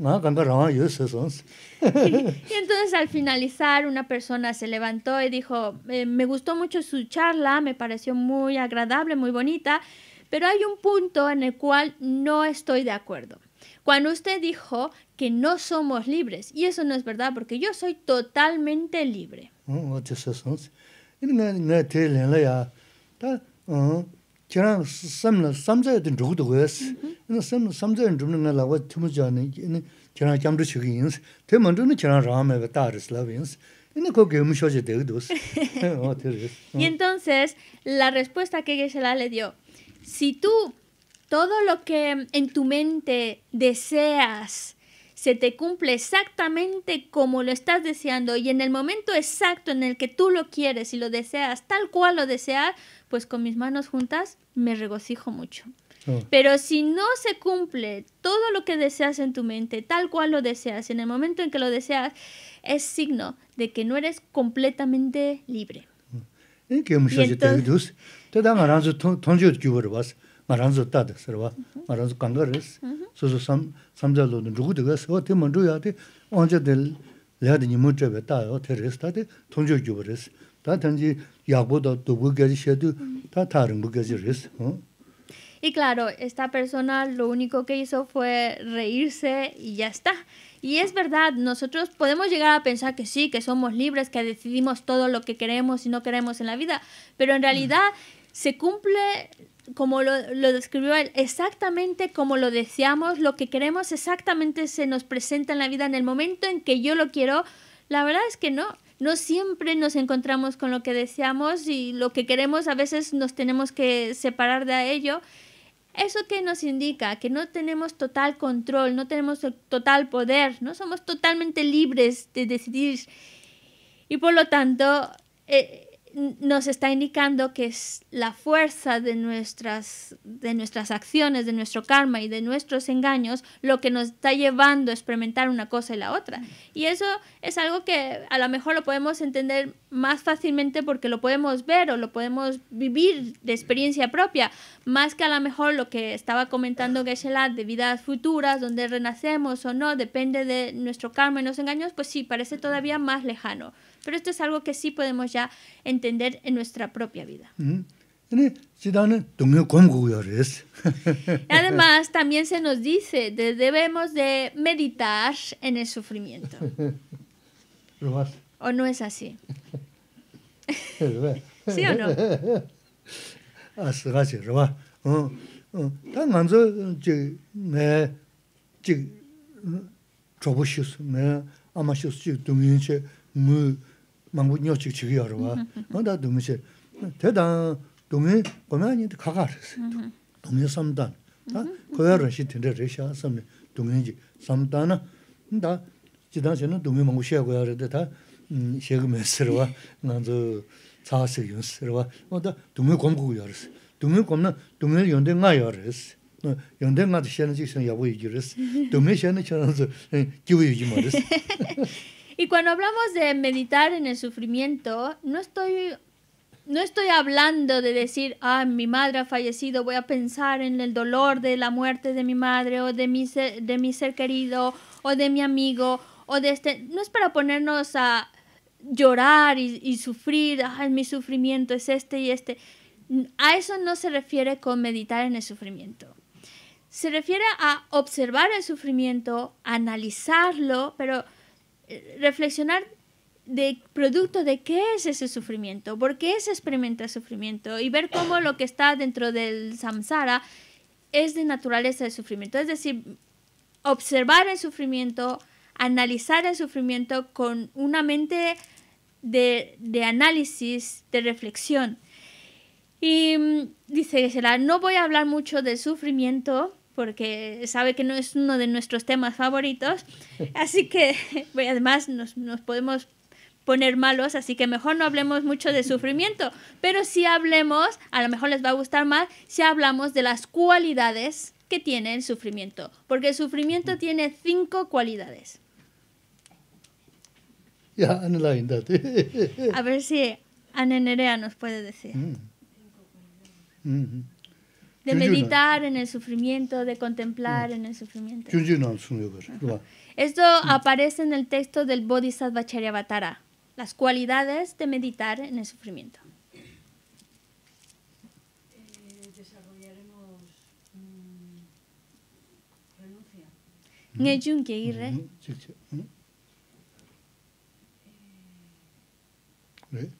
[laughs] y entonces al finalizar una persona se levantó y dijo, eh, me gustó mucho su charla, me pareció muy agradable, muy bonita, pero hay un punto en el cual no estoy de acuerdo. Cuando usted dijo que no somos libres, y eso no es verdad porque yo soy totalmente libre. Mm, Mm-hmm. [laughs] [laughs] Y entonces, la respuesta que geshe le dio, si tú todo lo que en tu mente deseas se te cumple exactamente como lo estás deseando y en el momento exacto en el que tú lo quieres y lo deseas tal cual lo deseas, pues con mis manos juntas me regocijo mucho. Oh. Pero si no se cumple todo lo que deseas en tu mente, tal cual lo deseas, en el momento en que lo deseas, es signo de que no eres completamente libre. Y claro, esta persona lo único que hizo fue reírse y ya está. Y es verdad, nosotros podemos llegar a pensar que sí, que somos libres, que decidimos todo lo que queremos y no queremos en la vida, pero en realidad se cumple como lo, lo, describió él, exactamente como lo deseamos, lo que queremos exactamente se nos presenta en la vida en el momento en que yo lo quiero. La verdad es que no no siempre nos encontramos con lo que deseamos y lo que queremos a veces nos tenemos que separar de ello. ¿Eso que nos indica? Que no tenemos total control, no tenemos total poder, no somos totalmente libres de decidir. Y por lo tanto, eh, nos está indicando que es la fuerza de nuestras, acciones, de nuestro karma y de nuestros engaños lo que nos está llevando a experimentar una cosa y la otra. Mm. Y eso es algo que a lo mejor lo podemos entender más fácilmente porque lo podemos ver o lo podemos vivir de experiencia propia, más que a lo mejor lo que estaba comentando geshe de vidas futuras, donde renacemos o no, depende de nuestro karma y los engaños, pues sí, parece todavía más lejano. Pero esto es algo que sí podemos ya entender en nuestra propia vida. [laughs] Además, también se nos dice que debemos de meditar en el sufrimiento. [laughs] ¿O no es así? [laughs] ¿Sí o no? 망부 녀측 지기하러 와. 너다 도미세. 대다 도미 고면이 가가르스. 도미 삼단. 아 고야르 텐데 러시아 삼네. 동행지 삼단아. 나 지단세는 동의 먹고 쉬어 고야르데 다 세금에 쓰러와. 난저 자세 연스러와. 너다 동의 공부고 열었어. 동의 공부는 동의 연대가 열었어. 어 연대가 되시는 직선 여부 이기를 했어. 동의 저는 기회 이기 Y cuando hablamos de meditar en el sufrimiento, no estoy, no estoy hablando de decir, ah, mi madre ha fallecido, voy a pensar en el dolor de la muerte de mi madre o de mi ser, de mi ser querido o de mi amigo o de este... No es para ponernos a llorar y, y sufrir, ah, mi sufrimiento es este y este. A eso no se refiere con meditar en el sufrimiento se refiere a observar el sufrimiento, analizarlo, pero reflexionar de producto de qué es ese sufrimiento, por qué se experimenta sufrimiento y ver cómo lo que está dentro del samsara es de naturaleza de sufrimiento. Es decir, observar el sufrimiento, analizar el sufrimiento con una mente de, análisis, de reflexión. Y mm, dice será no voy a hablar mucho del sufrimiento porque sabe que no es uno de nuestros temas favoritos. [laughs] Así que además nos, podemos poner malos, así que mejor no hablemos mucho de sufrimiento, pero si hablemos, a lo mejor les va a gustar más, si hablamos de las cualidades que tiene el sufrimiento, porque el sufrimiento tiene cinco cualidades. Ya, a ver si Nerea nos puede decir. Mm de meditar en el sufrimiento, de contemplar mm. en el sufrimiento. Esto mm. aparece en el texto del Bodhisattva Charyavatara, las cualidades de meditar en el sufrimiento. Eh, mm,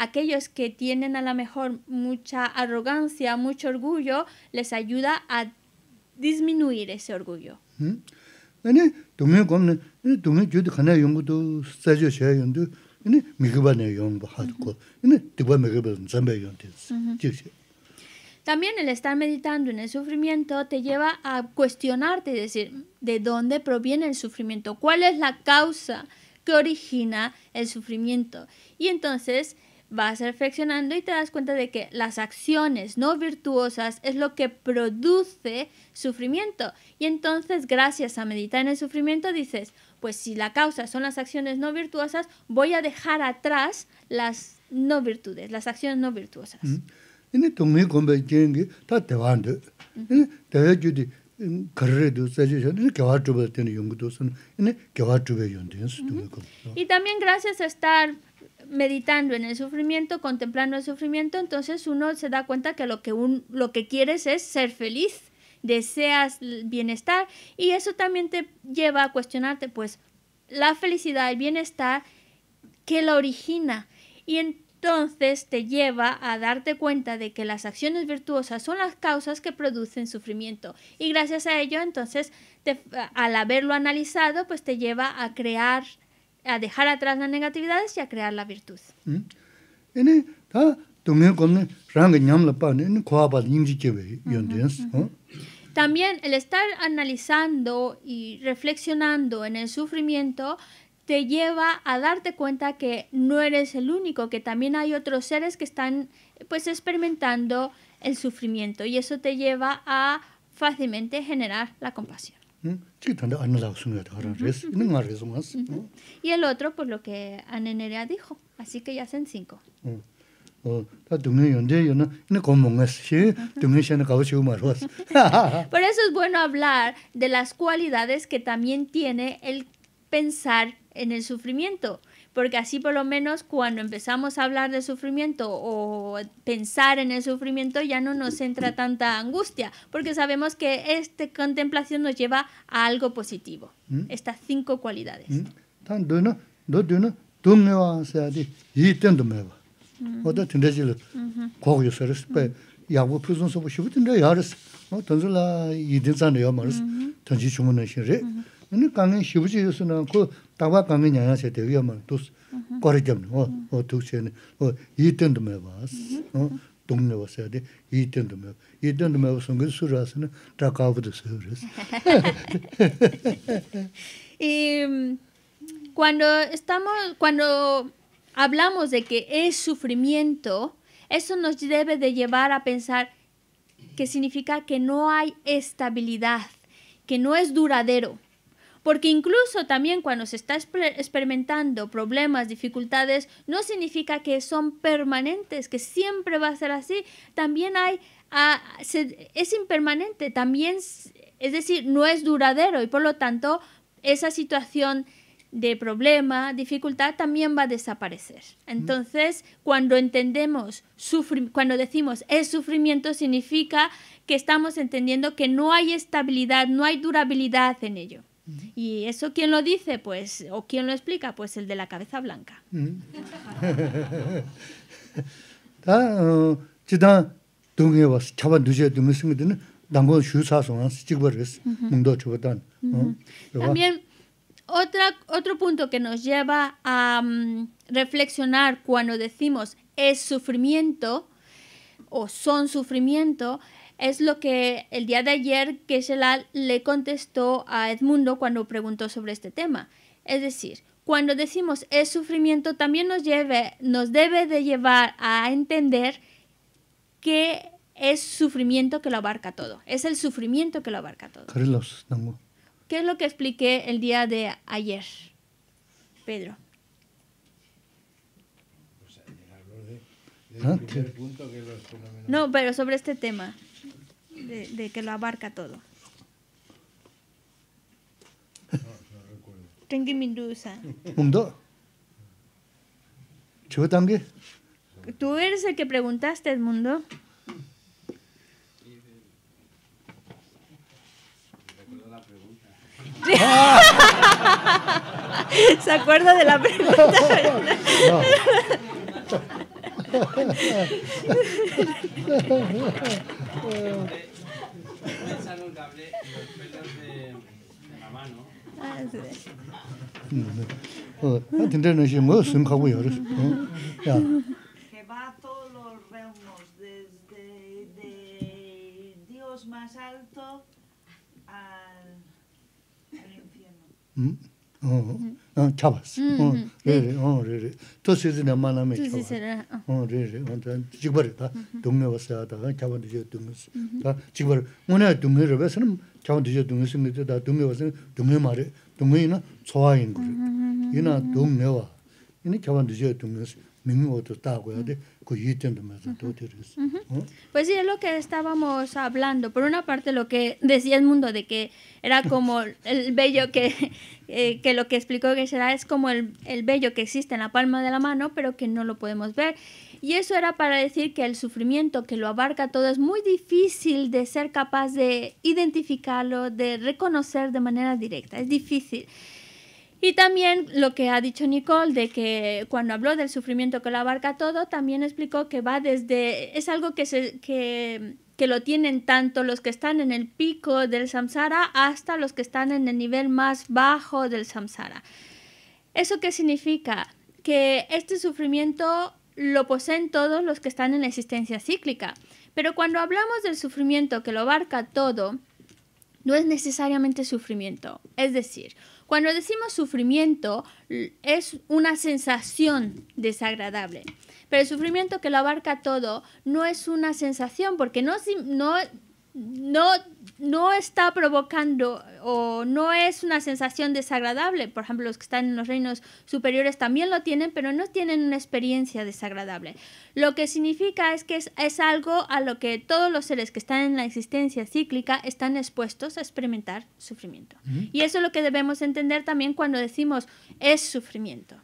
aquellos que tienen a lo mejor mucha arrogancia, mucho orgullo, les ayuda a disminuir ese orgullo. ¿Mm? También el estar meditando en el sufrimiento te lleva a cuestionarte y decir de dónde proviene el sufrimiento, cuál es la causa que origina el sufrimiento. Y entonces vas reflexionando y te das cuenta de que las acciones no virtuosas es lo que produce sufrimiento. Y entonces, gracias a meditar en el sufrimiento, dices, pues si la causa son las acciones no virtuosas, voy a dejar atrás las no virtudes, las acciones no virtuosas. Y también gracias a estar meditando en el sufrimiento, contemplando el sufrimiento, entonces uno se da cuenta que lo que, lo que quieres es ser feliz, deseas bienestar y eso también te lleva a cuestionarte, pues, la felicidad, el bienestar, que la origina? Y entonces te lleva a darte cuenta de que las acciones virtuosas son las causas que producen sufrimiento. Y gracias a ello, entonces, al haberlo analizado, pues te lleva a crear a dejar atrás las negatividades y a crear la virtud. También el estar analizando y reflexionando en el sufrimiento te lleva a darte cuenta que no eres el único, que también hay otros seres que están pues experimentando el sufrimiento y eso te lleva a fácilmente generar la compasión. Y el otro, por lo que Anenerea dijo, así que ya hacen cinco. Por eso es bueno hablar de las cualidades que también tiene el pensar en el sufrimiento porque así por lo menos cuando empezamos a hablar de sufrimiento o pensar en el sufrimiento ya no nos entra tanta angustia, porque sabemos que esta contemplación nos lleva a algo positivo, ¿Mm? estas cinco cualidades. ¿Mm? [laughs] cuando estamos cuando hablamos de que es sufrimiento eso nos debe de llevar a pensar que significa que no hay estabilidad que no es duradero porque incluso también cuando se está experimentando problemas, dificultades, no significa que son permanentes, que siempre va a ser así. También hay, es impermanente, también, es decir, no es duradero y por lo tanto esa situación de problema, dificultad, también va a desaparecer. Mm. Entonces, cuando entendemos, cuando decimos es sufrimiento, significa que estamos entendiendo que no hay estabilidad, no hay durabilidad en ello. ¿Y eso quién lo dice? Pues, o quién lo explica? Pues el de la cabeza blanca. [laughs] También otra, otro punto que nos lleva a mm, reflexionar cuando decimos es sufrimiento o son sufrimiento es lo que el día de ayer que le contestó a Edmundo cuando preguntó sobre este tema. Es decir, cuando decimos es sufrimiento, también nos, debe de llevar a entender que es sufrimiento que lo abarca todo. Es el sufrimiento que lo abarca todo. ¿Qué es lo que expliqué el día de ayer, Pedro? No, pero sobre este tema de, que lo abarca todo. Tengi Mindusa. ¿Mundo? ¿Chutangue? Tú eres el que preguntaste, el mundo. [laughs] ¿Se acuerda de la pregunta? No. [laughs] 嗯，对，哦，那听这东西，我生怕无聊了，嗯，啊。嗯，哦。chabas. Rē rē, rē rē. Tō sē sē nā mā nā mē chabas. Rē rē, jīgbā rē, dōngē wā sē ātā, chabā dō jē dōngē sē. Jīgbā rē, mō nā yā dōngē rē bē Pues sí, es lo que estábamos hablando. Por una parte, lo que decía el mundo de que era como el bello que, [laughs] eh, que lo que explicó que será es como el, el que existe en la palma de la mano, pero que no lo podemos ver. Y eso era para decir que el sufrimiento que lo abarca todo es muy difícil de ser capaz de identificarlo, de reconocer de manera directa. Es difícil. Y también lo que ha dicho Nicole de que cuando habló del sufrimiento que lo abarca todo, también explicó que va desde, es algo que, se, que, lo tienen tanto los que están en el pico del samsara hasta los que están en el nivel más bajo del samsara. ¿Eso qué significa? Que este sufrimiento lo poseen todos los que están en la existencia cíclica. Pero cuando hablamos del sufrimiento que lo abarca todo, no es necesariamente sufrimiento. Es decir, cuando decimos sufrimiento, es una sensación desagradable. Pero el sufrimiento que lo abarca todo no es una sensación, porque no, no, no no está provocando o no es una sensación desagradable. Por ejemplo, los que están en los reinos superiores también lo tienen, pero no tienen una experiencia desagradable. Lo que significa es que es, algo a lo que todos los seres que están en la existencia cíclica están expuestos a experimentar sufrimiento. Y eso es lo que debemos entender también cuando decimos es sufrimiento.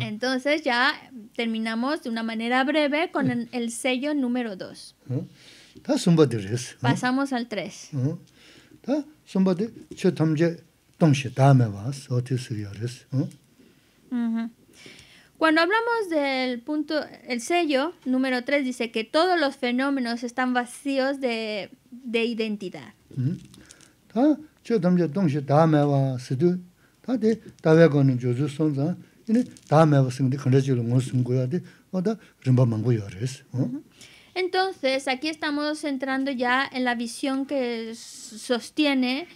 Entonces ya terminamos de una manera breve con el, sello número 2. Pasamos al 3. Cuando hablamos del punto, el sello número 3 dice que todos los fenómenos están vacíos de identidad. Entonces, aquí estamos entrando ya en la visión que sostiene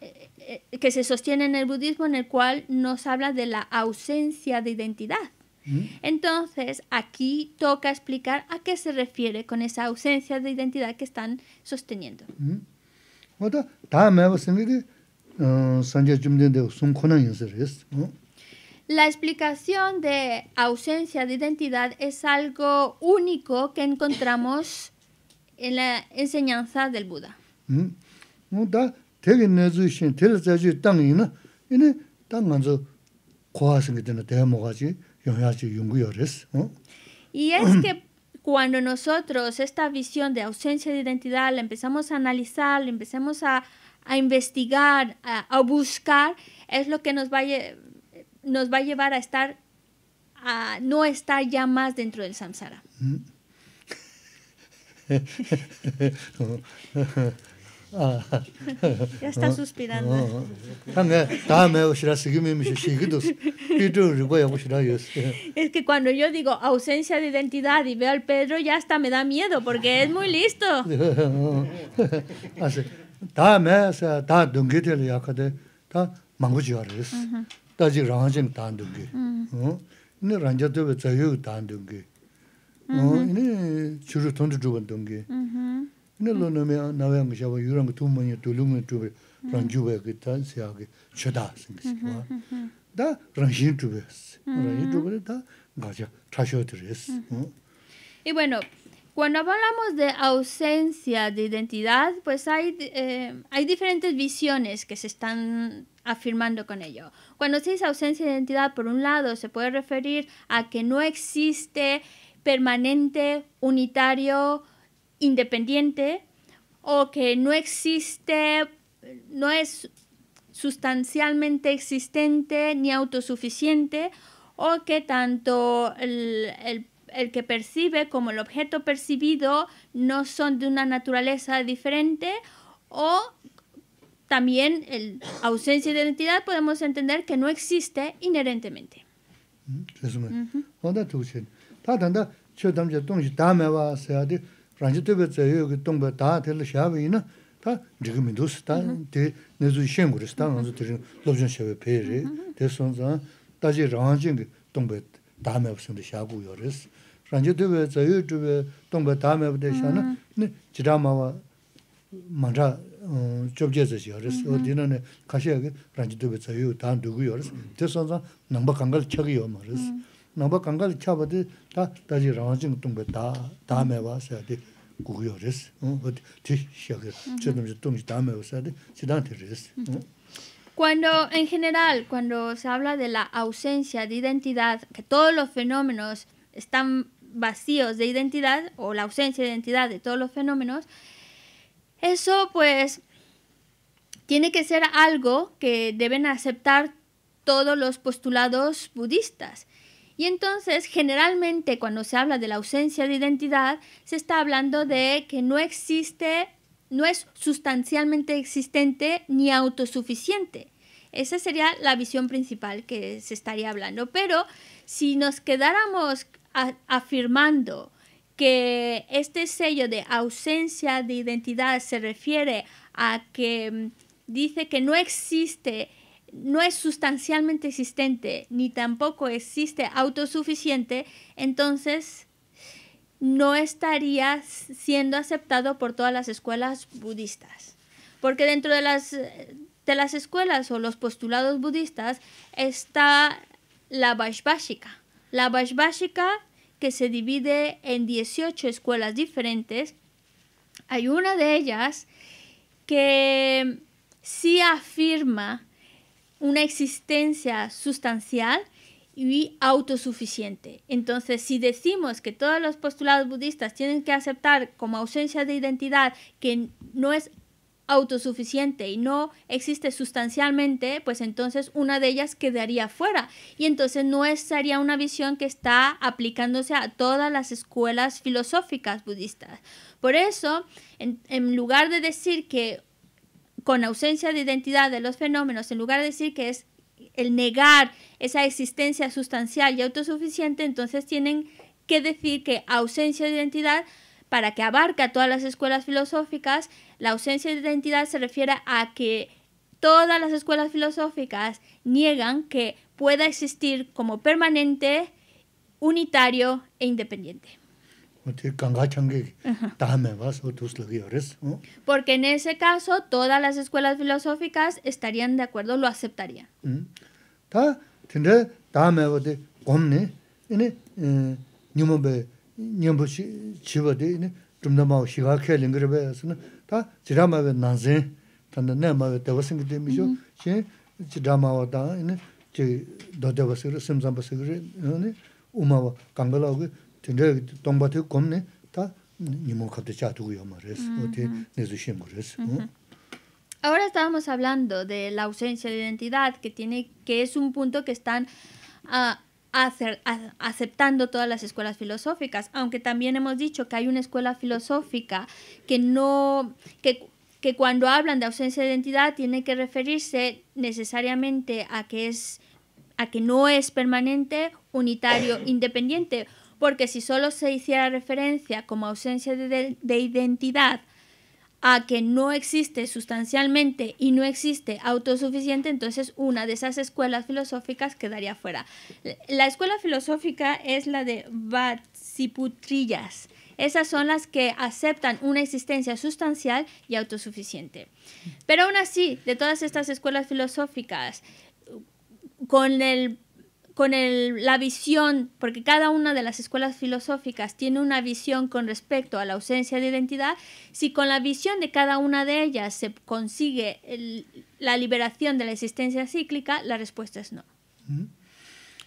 eh, eh, que se sostiene en el budismo en el cual nos habla de la ausencia de identidad. Mm. Entonces, aquí toca explicar a qué se refiere con esa ausencia de identidad que están sosteniendo. Mm. La explicación de ausencia de identidad es algo único que encontramos en la enseñanza del Buda. Y es que cuando nosotros esta visión de ausencia de identidad la empezamos a analizar, la empezamos a a investigar, a, buscar, es lo que nos va a, nos va a llevar a estar, a no estar ya más dentro del samsara. ya está suspirando. es que cuando yo digo ausencia de identidad y veo al Pedro, ya hasta me da miedo porque es muy listo. [laughs] 다 매서 다 둥게들 약하데 다 망고지 와르스 다지 라한진 단둥게 응 이네 란자도 자유 단둥게 응 이네 주르 돈도 주번 응 이네 로노메 나와야 뭐 잡아 유랑 거 돈만이 돌음에 두베 란주베 그다 세하게 쳐다 생기스 다 란신 두베스 란이 두베 다 가자 차셔드레스 응 이번에 Cuando hablamos de ausencia de identidad, pues hay, eh, hay diferentes visiones que se están afirmando con ello. Cuando se dice ausencia de identidad, por un lado, se puede referir a que no existe permanente, unitario, independiente, o que no existe, no es sustancialmente existente ni autosuficiente, o que tanto el, el el que percibe como el objeto percibido no son de una naturaleza diferente o también el ausencia de identidad podemos entender que no existe inherentemente. Cuando, en general, cuando se habla de la ausencia de identidad, que todos los fenómenos están vacíos de identidad o la ausencia de identidad de todos los fenómenos, eso pues tiene que ser algo que deben aceptar todos los postulados budistas. Y entonces, generalmente, cuando se habla de la ausencia de identidad, se está hablando de que no existe, no es sustancialmente existente ni autosuficiente. Esa sería la visión principal que se estaría hablando. Pero si nos quedáramos afirmando que este sello de ausencia de identidad se refiere a que mm, dice que no existe, no es sustancialmente existente, ni tampoco existe autosuficiente, entonces no estaría siendo aceptado por todas las escuelas budistas. Porque dentro de las, de las escuelas o los postulados budistas está la Vaishvashika la básica que se divide en 18 escuelas diferentes, hay una de ellas que sí afirma una existencia sustancial y autosuficiente. Entonces, si decimos que todos los postulados budistas tienen que aceptar como ausencia de identidad que no es autosuficiente y no existe sustancialmente, pues entonces una de ellas quedaría fuera. Y entonces no estaría una visión que está aplicándose a todas las escuelas filosóficas budistas. Por eso, en, lugar de decir que con ausencia de identidad de los fenómenos, en lugar de decir que es el negar esa existencia sustancial y autosuficiente, entonces tienen que decir que ausencia de identidad, para que abarca todas las escuelas filosóficas, la ausencia de identidad se refiere a que todas las escuelas filosóficas niegan que pueda existir como permanente, unitario e independiente. Porque en ese caso todas las escuelas filosóficas estarían de acuerdo, lo aceptarían. Mm. Ahora estábamos hablando de la ausencia de identidad que tiene que es un punto que están ah, aceptando todas las escuelas filosóficas, aunque también hemos dicho que hay una escuela filosófica que no, que, que cuando hablan de ausencia de identidad tiene que referirse necesariamente a que es, a que no es permanente, unitario, [coughs] independiente, porque si solo se hiciera referencia como ausencia de, de identidad a que no existe sustancialmente y no existe autosuficiente, entonces una de esas escuelas filosóficas quedaría fuera. La escuela filosófica es la de Vatsiputrillas. Esas son las que aceptan una existencia sustancial y autosuficiente. Pero aún así, de todas estas escuelas filosóficas, con el con la visión, porque cada una de las escuelas filosóficas tiene una visión con respecto a la ausencia de identidad, si con la visión de cada una de ellas se consigue la liberación de la existencia cíclica, la respuesta es no. Mm-hmm.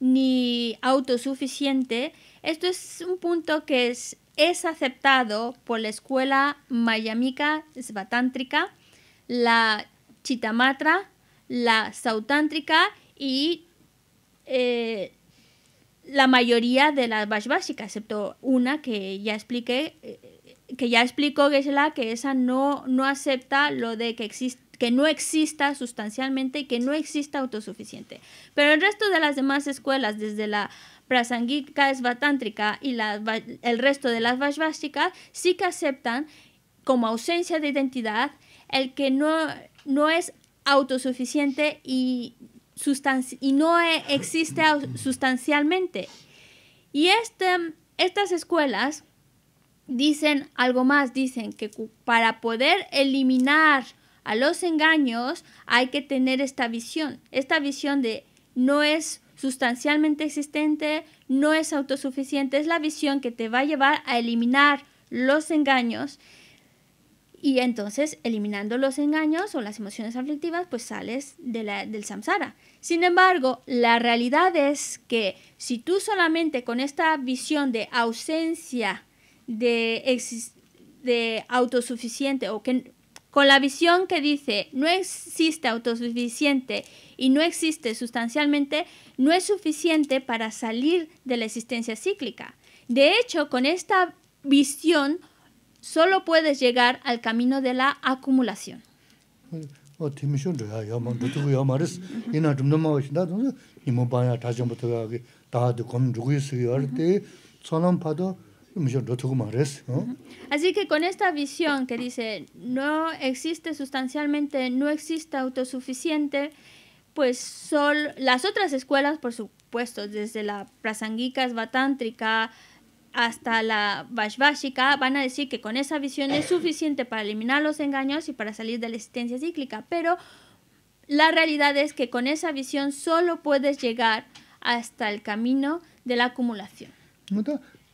ni autosuficiente, esto es un punto que es, aceptado por la escuela mayamica svatántrica, la chitamatra, la sautántrica y eh, la mayoría de las básicas, excepto una que ya expliqué, eh, que ya explicó la que esa no, no acepta lo de que existe que no exista sustancialmente y que no exista autosuficiente. Pero el resto de las demás escuelas, desde la Prasangika Svatántrica y el resto de las Vajvásticas, sí que aceptan como ausencia de identidad el que no, no es autosuficiente y, y no e, existe sustancialmente. Y este, estas escuelas dicen algo más, dicen que para poder eliminar a los engaños, hay que tener esta visión, esta visión de no es sustancialmente existente, no es autosuficiente, es la visión que te va a llevar a eliminar los engaños y entonces eliminando los engaños o las emociones aflictivas pues sales de la, del samsara. Sin embargo, la realidad es que si tú solamente con esta visión de ausencia de, de autosuficiente o que con la visión que dice no existe autosuficiente y no existe sustancialmente, no es suficiente para salir de la existencia cíclica. De hecho, con esta visión solo puedes llegar al camino de la acumulación. Así que con esta visión que dice no existe sustancialmente, no existe autosuficiente, pues sol, las otras escuelas, por supuesto, desde la prasangika, svatántrica hasta la vashvashika, van a decir que con esa visión es suficiente para eliminar los engaños y para salir de la existencia cíclica, pero la realidad es que con esa visión solo puedes llegar hasta el camino de la acumulación.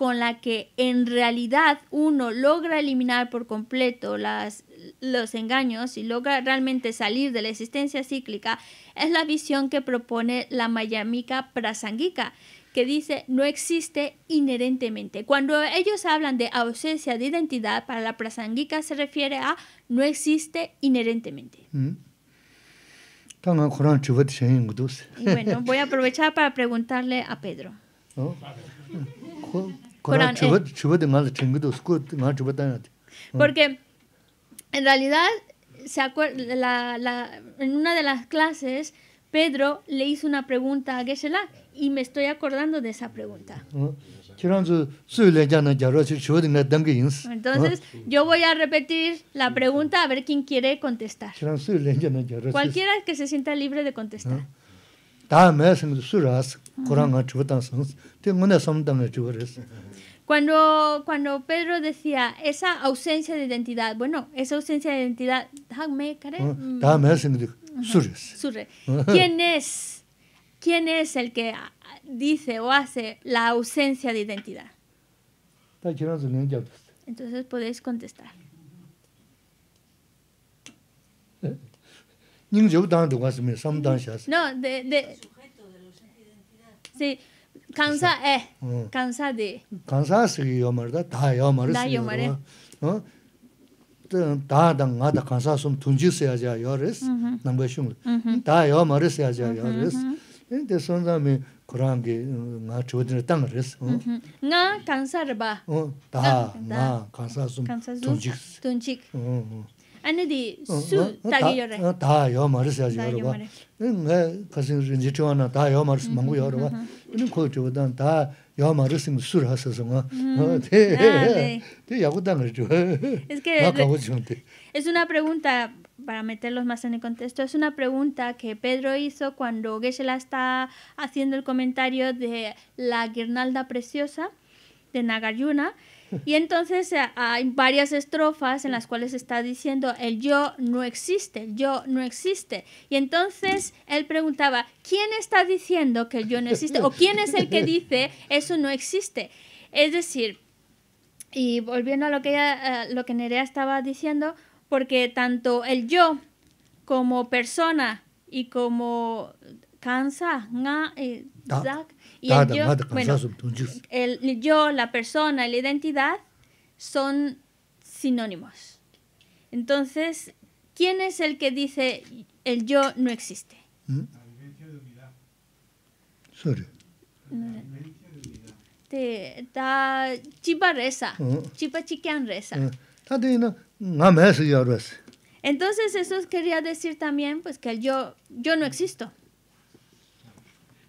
con la que en realidad uno logra eliminar por completo las, los engaños y logra realmente salir de la existencia cíclica es la visión que propone la mayamica Prasangika que dice no existe inherentemente. Cuando ellos hablan de ausencia de identidad, para la prasangika se refiere a no existe inherentemente. Mm. bueno, voy a aprovechar para preguntarle a Pedro. Eh. Mm. Porque en realidad, se la, la, en una de las clases, Pedro le hizo una pregunta a geshe y me estoy acordando de esa pregunta. Mm. Entonces, mm. yo voy a repetir la pregunta a ver quién quiere contestar. Cualquiera que se sienta libre de contestar. Cuando, cuando Pedro decía esa ausencia de identidad, bueno, esa ausencia de identidad, ¿quién es? ¿Quién es el que dice o hace la ausencia de identidad? Entonces podéis contestar. Eh, no, de, de, sí, 간사 에 간사데 간사스기 요마르다 다 요마르스 요마레 어 다다 나다 간사 좀 둔지스야자 요레스 넘버슝 다 요마르스야자 요레스 근데 손자미 그랑게 나 저드는 땅 그랬어. 간사르바. 어, 다. 나 간사 좀 둔직. 둔직. 응. es una pregunta para meterlos más en el contexto, es una pregunta que Pedro hizo cuando geshe está haciendo el comentario de la guirnalda preciosa de Nagayuna. Y entonces eh, hay varias estrofas en las cuales está diciendo el yo no existe, el yo no existe. Y entonces él preguntaba, ¿quién está diciendo que el yo no existe? ¿O quién es el que dice eso no existe? Es decir, y volviendo a lo que, a eh, lo que Nerea estaba diciendo, porque tanto el yo como persona y como cansa, y ah, el yo, la persona, la identidad son sinónimos. Entonces, ¿quién es el que dice el yo no existe? ¿Mm? chipa reza, ah. chipa chiquian reza. Ah. Pues. Entonces eso quería decir también pues que el yo yo no existo.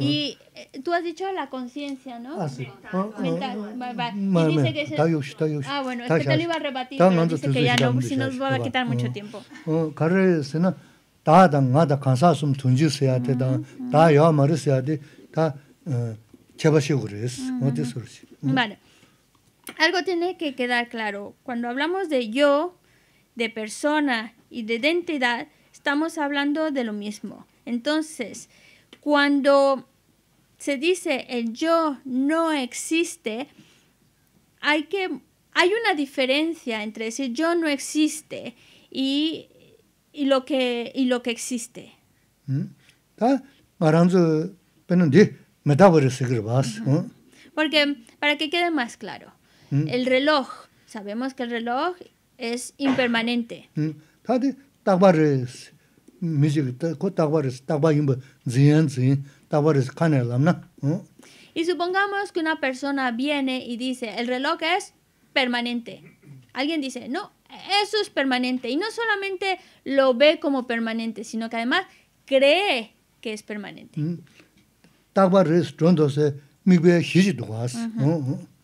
Y eh, tú has dicho la conciencia, ¿no? Ah, sí. Mental. Ah, ah. Y dice que es... Ah, bueno, es que te lo iba a rebatir, pero dice que ya no, si nos va a quitar mucho ah, tiempo. 가르스나 se Vale. Algo tiene que quedar claro. Cuando hablamos de yo, de persona y de identidad, estamos hablando de lo mismo. Entonces, cuando se dice el yo no existe, hay que hay una diferencia entre decir yo no existe y, lo que y lo que existe. Porque para que quede más claro, el reloj, sabemos que el reloj es impermanente y supongamos que una persona viene y dice el reloj es permanente alguien dice no eso es permanente y no solamente lo ve como permanente sino que además cree que es permanente hm.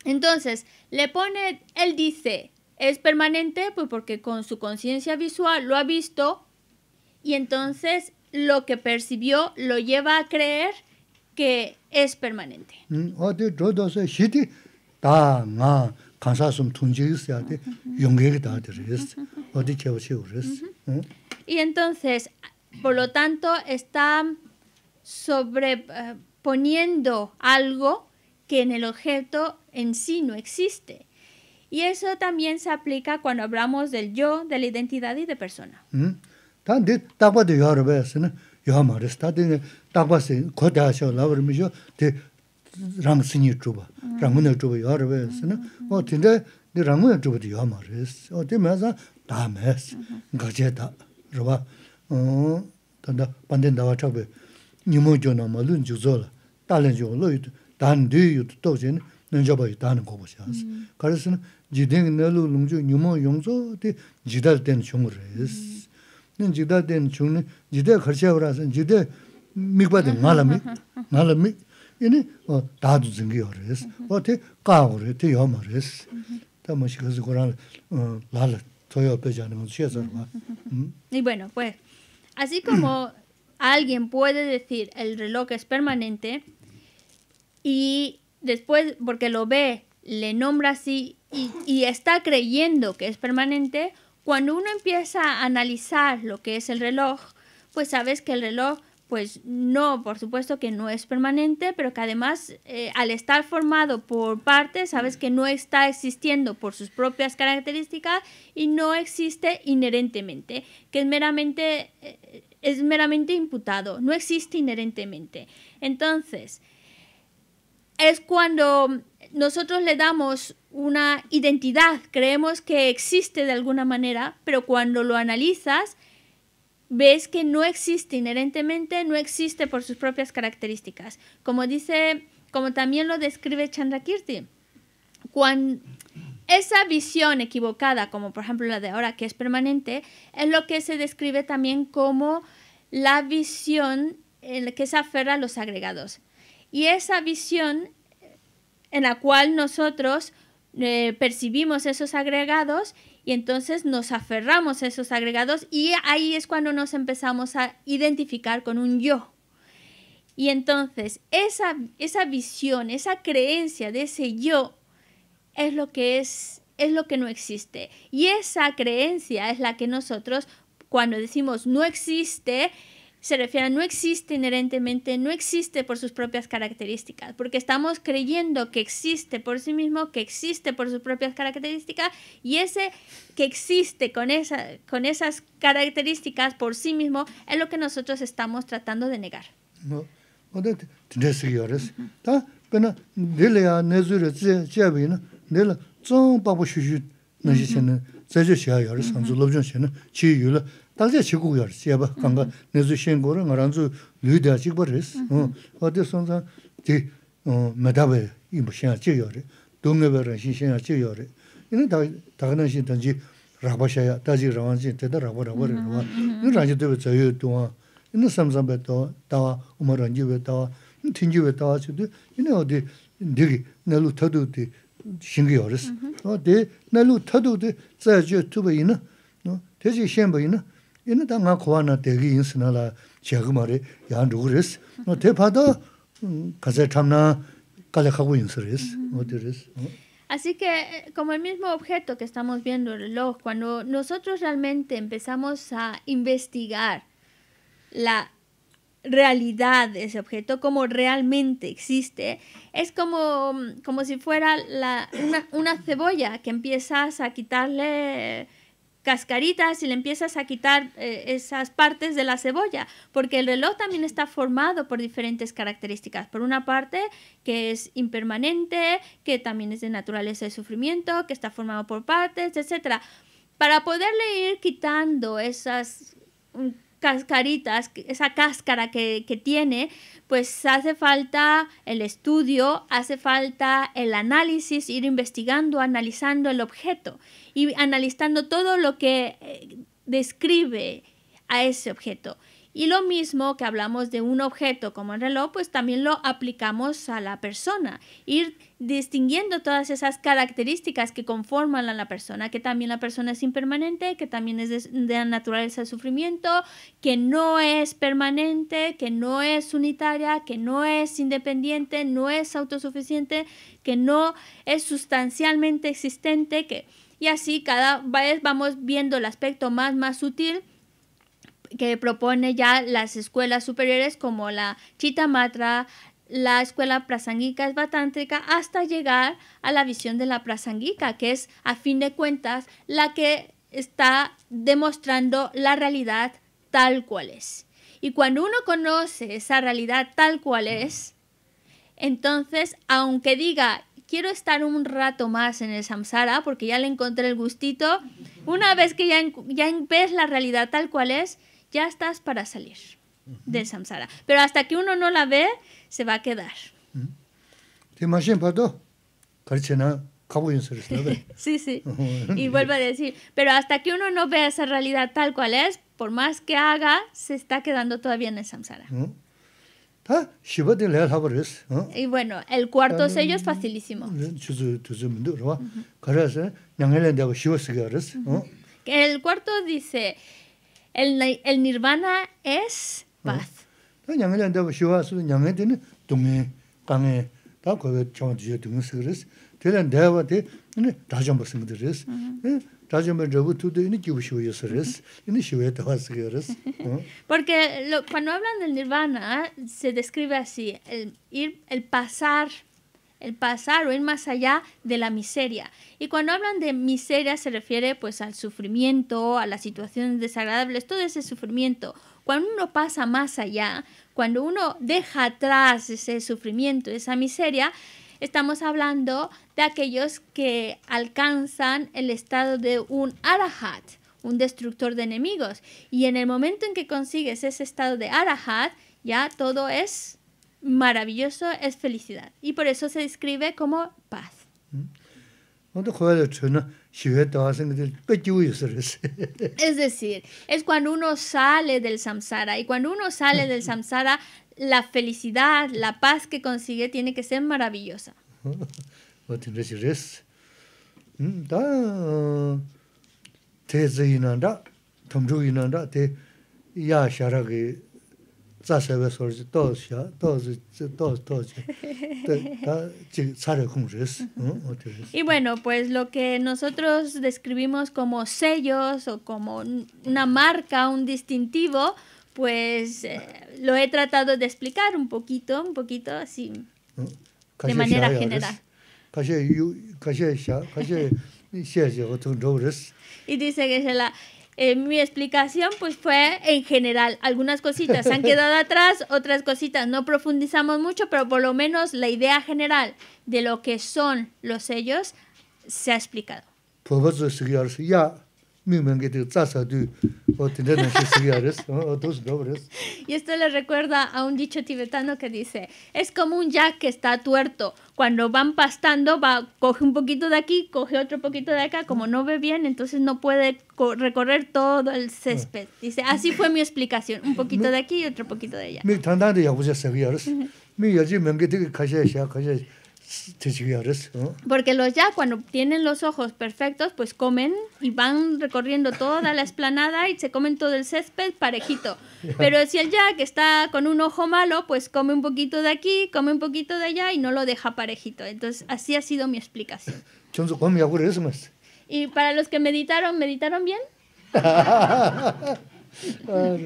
entonces le pone él dice es permanente pues porque con su conciencia visual lo ha visto y entonces lo que percibió lo lleva a creer que es permanente. Y entonces, por lo tanto, está sobreponiendo eh, algo que en el objeto en sí no existe. Y eso también se aplica cuando hablamos del yo, de la identidad y de persona. 단데 ndi dāqba dī yuwa rūba yasi 데 랑스니 mā rīs. Tā dī nā dāqba sī kua dāya xio lā wā rīmi xio dī rāng sīnyi chūba, rāng wīna chūba yuwa rūba yasi nā. O dī ndi dī rāng wīna chūba dī yuwa mā rīs. O dī mā dā nīmo nā mā lūn lō nin jigda den chungni jide kharsha warasan jide mikba den ngala mik, ngala mik, ini dadu zingi yoris, o te kaa wari, te yom waris. Ta mashi kazi koran lala toyo pechani manzu shia zarwa. Y bueno, pues, así como [clears throat] alguien puede decir el reloj es permanente y después, porque lo ve, le nombra así y, y está creyendo que es permanente, cuando uno empieza a analizar lo que es el reloj, pues sabes que el reloj, pues no, por supuesto que no es permanente, pero que además eh, al estar formado por partes, sabes que no está existiendo por sus propias características y no existe inherentemente, que es meramente, eh, es meramente imputado, no existe inherentemente. Entonces, es cuando nosotros le damos una identidad, creemos que existe de alguna manera, pero cuando lo analizas, ves que no existe inherentemente, no existe por sus propias características. Como dice, como también lo describe Chandrakirti, cuando esa visión equivocada, como por ejemplo la de ahora que es permanente, es lo que se describe también como la visión en la que se aferra a los agregados. Y esa visión en la cual nosotros eh, percibimos esos agregados y entonces nos aferramos a esos agregados y ahí es cuando nos empezamos a identificar con un yo. Y entonces esa, esa visión, esa creencia de ese yo es lo que es, es lo que no existe. Y esa creencia es la que nosotros cuando decimos no existe, se refiere a no existe inherentemente, no existe por sus propias características, porque estamos creyendo que existe por sí mismo, que existe por sus propias características, y ese que existe con, esa, con esas características por sí mismo es lo que nosotros estamos tratando de negar. No. 달제 지구열 제바 간가 내주 신고로 말한주 류대 아직 버렸어. 어 어디 제 메다베 이 무슨 아 지열이 동네베런 신신 아 이는 다 다가는 신든지 라바샤야 다지 라완지 때다 라바라버리 뭐 이런 라지 되게 저요 동아 이는 삼삼베 또다 우마런지베 또 튕지베 또 아주도 이는 어디 되게 내로 터도디 신기 어디 내로 터도디 대지 Así que eh, como el mismo objeto que estamos viendo el reloj, cuando nosotros realmente empezamos a investigar la realidad de ese objeto, como realmente existe, es como, como si fuera la, una cebolla que empiezas a quitarle cascaritas y le empiezas a quitar eh, esas partes de la cebolla, porque el reloj también está formado por diferentes características. Por una parte, que es impermanente, que también es de naturaleza de sufrimiento, que está formado por partes, etc. Para poderle ir quitando esas cascaritas, esa cáscara que, que tiene, pues hace falta el estudio, hace falta el análisis, ir investigando, analizando el objeto y analizando todo lo que eh, describe a ese objeto. Y lo mismo que hablamos de un objeto como el reloj, pues también lo aplicamos a la persona. Ir distinguiendo todas esas características que conforman a la persona, que también la persona es impermanente, que también es de, naturaleza el sufrimiento, que no es permanente, que no es unitaria, que no es independiente, no es autosuficiente, que no es sustancialmente existente, que... Y así cada vez vamos viendo el aspecto más, más sutil que propone ya las escuelas superiores como la Chitamatra, la escuela Prasangika es hasta llegar a la visión de la Prasangika que es a fin de cuentas la que está demostrando la realidad tal cual es. Y cuando uno conoce esa realidad tal cual es, entonces, aunque diga, quiero estar un rato más en el samsara porque ya le encontré el gustito, una vez que ya, ya ves la realidad tal cual es, ya estás para salir del samsara. Pero hasta que uno no la ve, se va a quedar. sí, sí. [laughs] Y vuelvo a decir, pero hasta que uno no ve esa realidad tal cual es, por más que haga, se está quedando todavía en el samsara. Ah, y bueno, el cuarto sello es facilísimo. El cuarto dice, el, el nirvana es paz. [laughs] Porque cuando hablan del nirvana se describe así, el pasar el pasar o ir más allá de la miseria. Y cuando hablan de miseria se refiere pues al sufrimiento, a las situaciones desagradables, todo ese sufrimiento. Cuando uno pasa más allá, cuando uno deja atrás ese sufrimiento, esa miseria, estamos hablando de aquellos que alcanzan el estado de un arahat, un destructor de enemigos. Y en el momento en que consigues ese estado de arahat, ya todo es maravilloso es felicidad. Y por eso se describe como paz. Mm. [laughs] Es decir, es cuando uno sale del samsara y cuando uno sale del [laughs] samsara, la felicidad, la paz que consigue tiene que ser maravillosa. [laughs] [laughs] Y bueno, pues lo que nosotros describimos como sellos o como una marca, un distintivo, pues eh, lo he tratado de explicar un poquito, un poquito así mm, de manera general. [laughs] y dice que es la eh, mi explicación pues fue en general, algunas cositas han quedado atrás, otras cositas no profundizamos mucho, pero por lo menos la idea general de lo que son los sellos se ha explicado. Pues, [laughs] Y esto le recuerda a un dicho tibetano que dice, es como un yak que está tuerto. Cuando van pastando, va, coge un poquito de aquí, coge otro poquito de acá. Como no ve bien, entonces no puede recorrer todo el césped. Dice, así fue mi explicación. Un poquito de aquí y otro poquito de allá. Porque los ya cuando tienen los ojos perfectos, pues comen y van recorriendo toda la esplanada y se comen todo el césped parejito. Pero si el ya que está con un ojo malo, pues come un poquito de aquí, come un poquito de allá y no lo deja parejito. Entonces así ha sido mi explicación. Y para los que meditaron, ¿meditaron bien? bueno,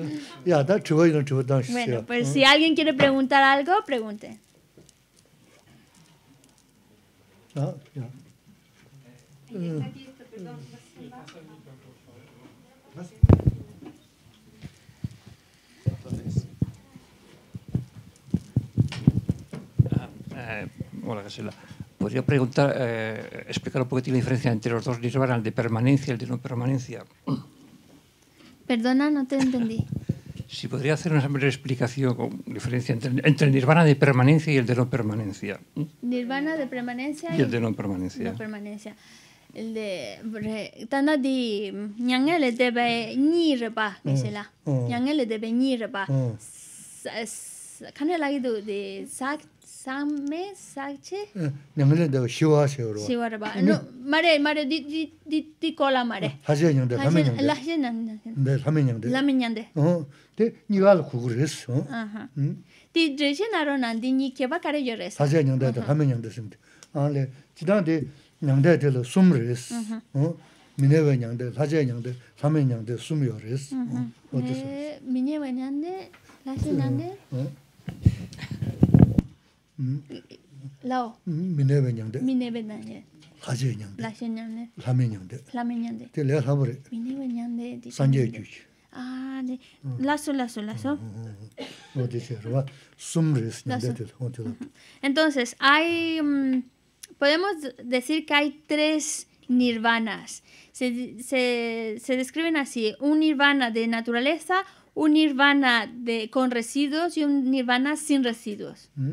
pues si alguien quiere preguntar algo, pregunte. Ah, mm. ah, eh, hola, Gasela. ¿Podría preguntar, eh, explicar un poquito la diferencia entre los dos el de permanencia y el de no permanencia? Perdona, no te entendí. [laughs] Si podría hacer una breve explicación con diferencia entre, entre, el nirvana de permanencia y el de no permanencia. Nirvana de permanencia y, el de no permanencia. El de tanda di ñangele de be que se la. Mm, mm. ñangele mm. de ni Kanela de samme sakche eh, ne mele de shiwa shiwa 마레 ba no 마레 mare di di di ti kola mare haje nyang de haje nyang la haje nyang de haje nyang de la me nyang de oh te ni wal ku gure so oh. aha ti hmm. je naro nan di res haje nyang simde ah, sum res oh, sum lao minebe nyangde minebe nyangde laje nyangde laje nyangde lame nyangde lame nyangde te le labore minebe nyangde di sanje kyuch 아, 네. 라소 라소 라소. No dice, va. Sumres Entonces, hay um, podemos decir que hay tres nirvanas. Se, se, se describen así, un nirvana de naturaleza, un nirvana de con residuos y un nirvana sin residuos. ¿Mm?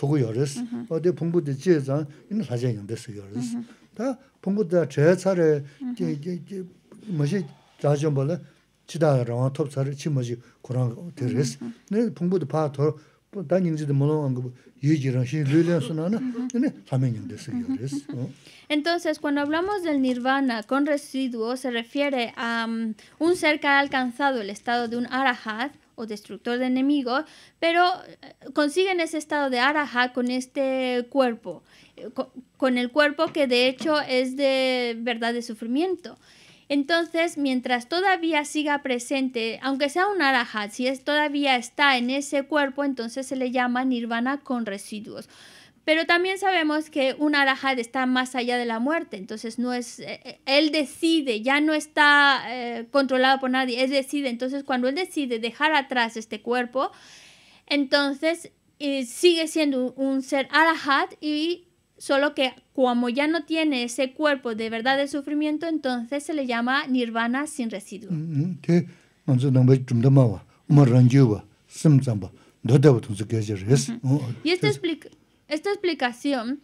Entonces, cuando hablamos del nirvana con residuos, se refiere a um, un ser que ha alcanzado el estado de un arahat o destructor de enemigos, pero eh, consiguen ese estado de Arahat con este cuerpo, eh, con el cuerpo que de hecho es de verdad de sufrimiento. Entonces, mientras todavía siga presente, aunque sea un arahat, si es, todavía está en ese cuerpo, entonces se le llama nirvana con residuos. Pero también sabemos que un arahat está más allá de la muerte, entonces no es, eh, eh, él decide, ya no está eh, controlado por nadie, él decide, entonces cuando él decide dejar atrás este cuerpo, entonces sigue siendo un, ser arahat. y solo que como ya no tiene ese cuerpo de verdad de sufrimiento, entonces se le llama nirvana sin residuo. Y esto explica esta explicación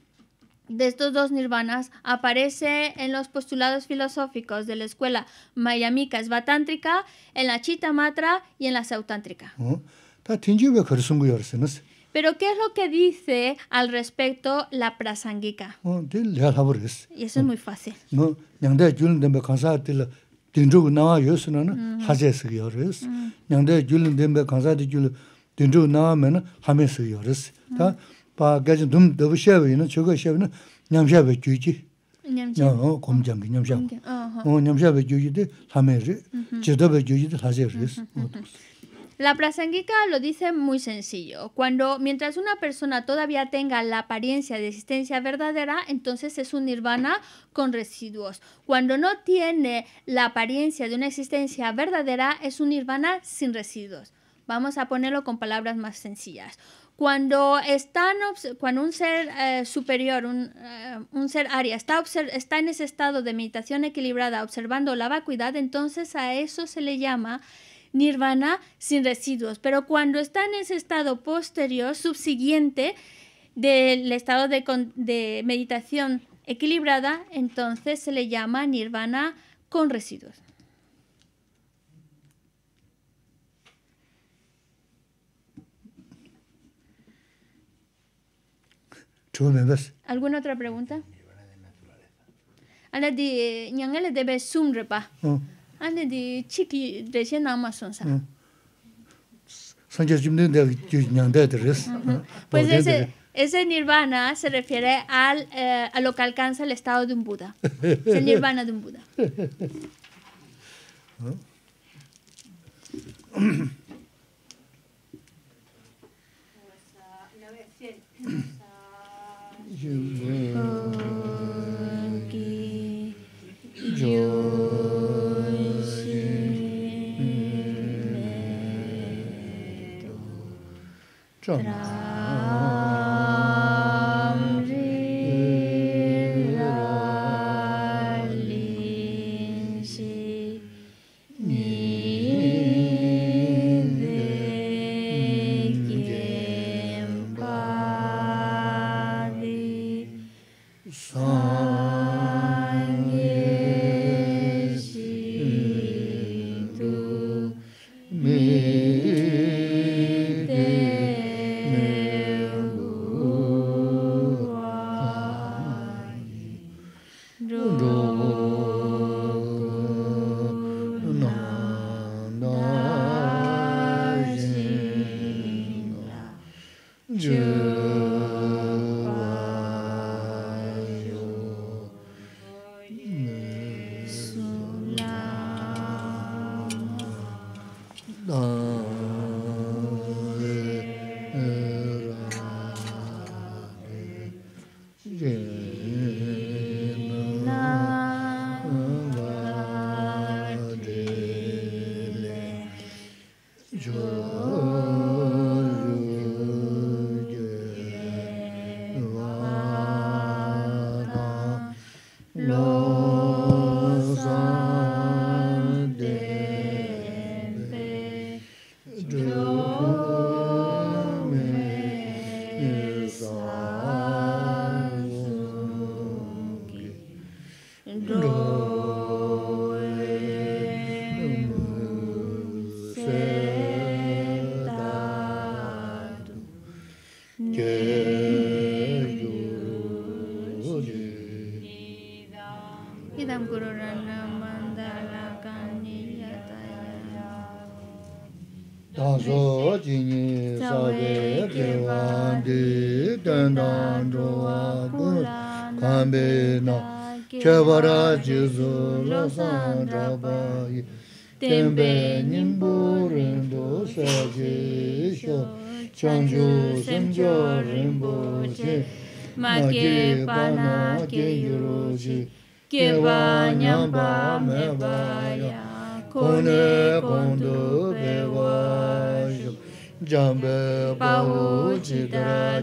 de estos dos nirvanas aparece en los postulados filosóficos de la escuela mayamica svatántrica, en la chitamatra y en la sautántrica. Pero ¿qué es lo que dice al respecto la prasangika? Y eso es muy fácil. La Prasangika lo dice muy sencillo. Cuando, mientras una persona todavía tenga la apariencia de existencia verdadera, entonces es un nirvana con residuos. Cuando no tiene la apariencia de una existencia verdadera, es un nirvana sin residuos. Vamos a ponerlo con palabras más sencillas. Cuando, están, cuando un ser eh, superior, un, eh, un, ser aria, está, en ese estado de meditación equilibrada, observando la vacuidad, entonces a eso se le llama nirvana sin residuos. Pero cuando está en ese estado posterior, subsiguiente del estado de, de meditación equilibrada, entonces se le llama nirvana con residuos. ¿me ¿Alguna otra pregunta? Ana di ñangale debe sum repa. Ana ah. di chiki deje nama sonsa. Sanja jimne de ñangde deres. Pues ese ese nirvana se refiere al eh, a lo que alcanza el estado de un Buda. [laughs] Es el nirvana de un Buda. Ah. Jones. 州。Ma kye pa na kye yuru chi, kye pa nyam pa me vaya, kune kundu pe vaya. Jambay pa uchi ta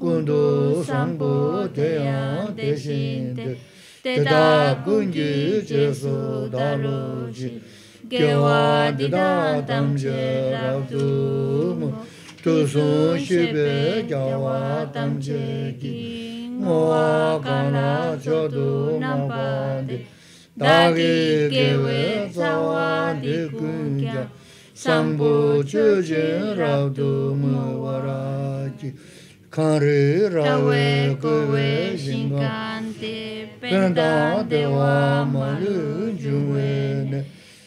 kundu sambu teya te shinte, te ta kunji jesu ta lu chi, je la śūsūṁ śibhe kya vā tamche ki mo vā kā nā ca tu nā pāde dāgī ke vē ca vā di ki kāri rā vē ku vē śiṅkā te peṅdā ne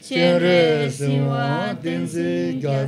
che re siṅvā tiṅsī kya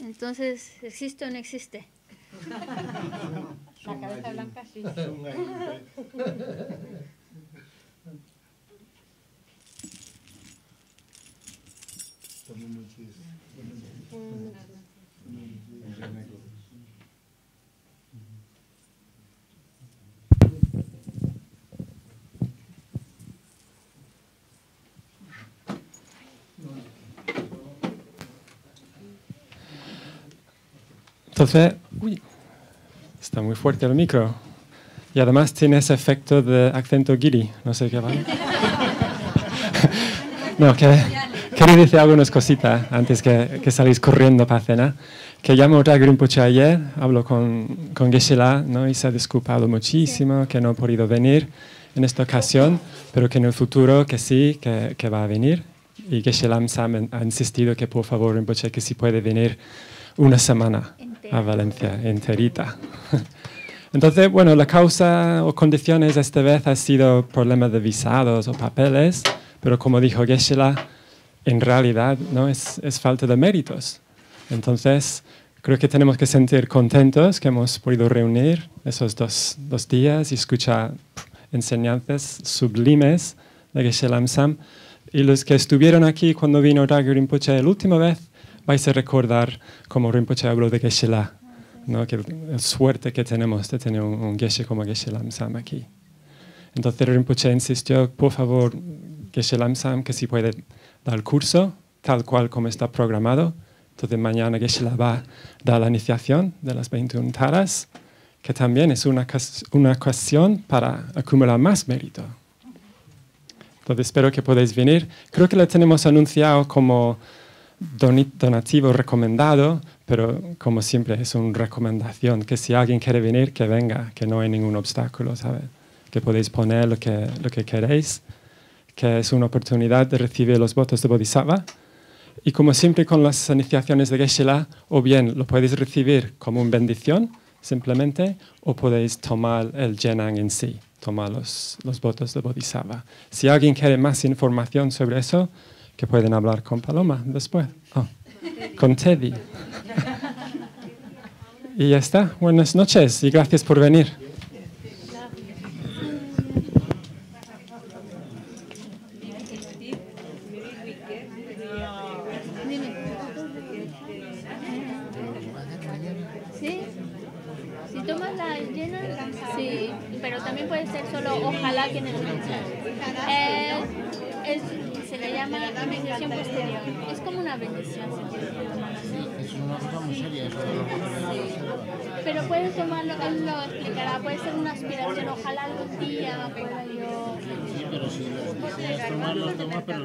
Entonces, ¿existe o no existe? [laughs] La cabeza blanca sí. [laughs] Entonces, uy, está muy fuerte el micro. Y además tiene ese efecto de acento giri, no sé qué va. [laughs] no, que quería decir algunas cositas antes que, que salís corriendo para cena. Que llamo a Grimpoche ayer, hablo con, con geshe ¿no? y se ha disculpado muchísimo que no ha podido venir en esta ocasión, pero que en el futuro que sí, que, va a venir. Y Geshe-la ha insistido que por favor Grimpoche, que sí puede venir una semana a Valencia enterita. [laughs] Entonces, bueno, la causa o condiciones esta vez ha sido problemas de visados o papeles, pero como dijo Geshe-la, en realidad no es, falta de méritos. Entonces, creo que tenemos que sentir contentos que hemos podido reunir esos dos, dos días y escuchar enseñanzas sublimes de Geshe-la Amsam. Y los que estuvieron aquí cuando vino Dagger Rinpoche la última vez, vais a recordar como Rinpoche habló de Geshe La, ¿no? que suerte que tenemos de tener un, Geshe como Geshe Lamsam aquí. Entonces Rinpoche insistió, por favor, Geshe Lamsam, que si puede dar el curso, tal cual como está programado. Entonces mañana Geshe La va a dar la iniciación de las 21 taras, que también es una, una ocasión para acumular más mérito. Entonces espero que podáis venir. Creo que la tenemos anunciado como donativo recomendado, pero como siempre es una recomendación, que si alguien quiere venir, que venga, que no hay ningún obstáculo, Que podéis poner lo que, queréis, que es una oportunidad de recibir los votos de Bodhisattva. Y como siempre con las iniciaciones de geshe o bien lo podéis recibir como una bendición, simplemente, o podéis tomar el Jenang en sí, tomar los, los votos de Bodhisattva. Si alguien quiere más información sobre eso, que pueden hablar con Paloma después. Oh, con Teddy. y ya está. Buenas noches y gracias por venir. Sí, pero también puede ser solo ojalá que en el llama iniciación posterior. Es como una bendición. Es una cosa muy seria eso Pero puedes tomarlo, él lo explicará, puede ser una aspiración, ojalá algún día pueda yo... Sí, pero si lo tomas, lo tomas, pero...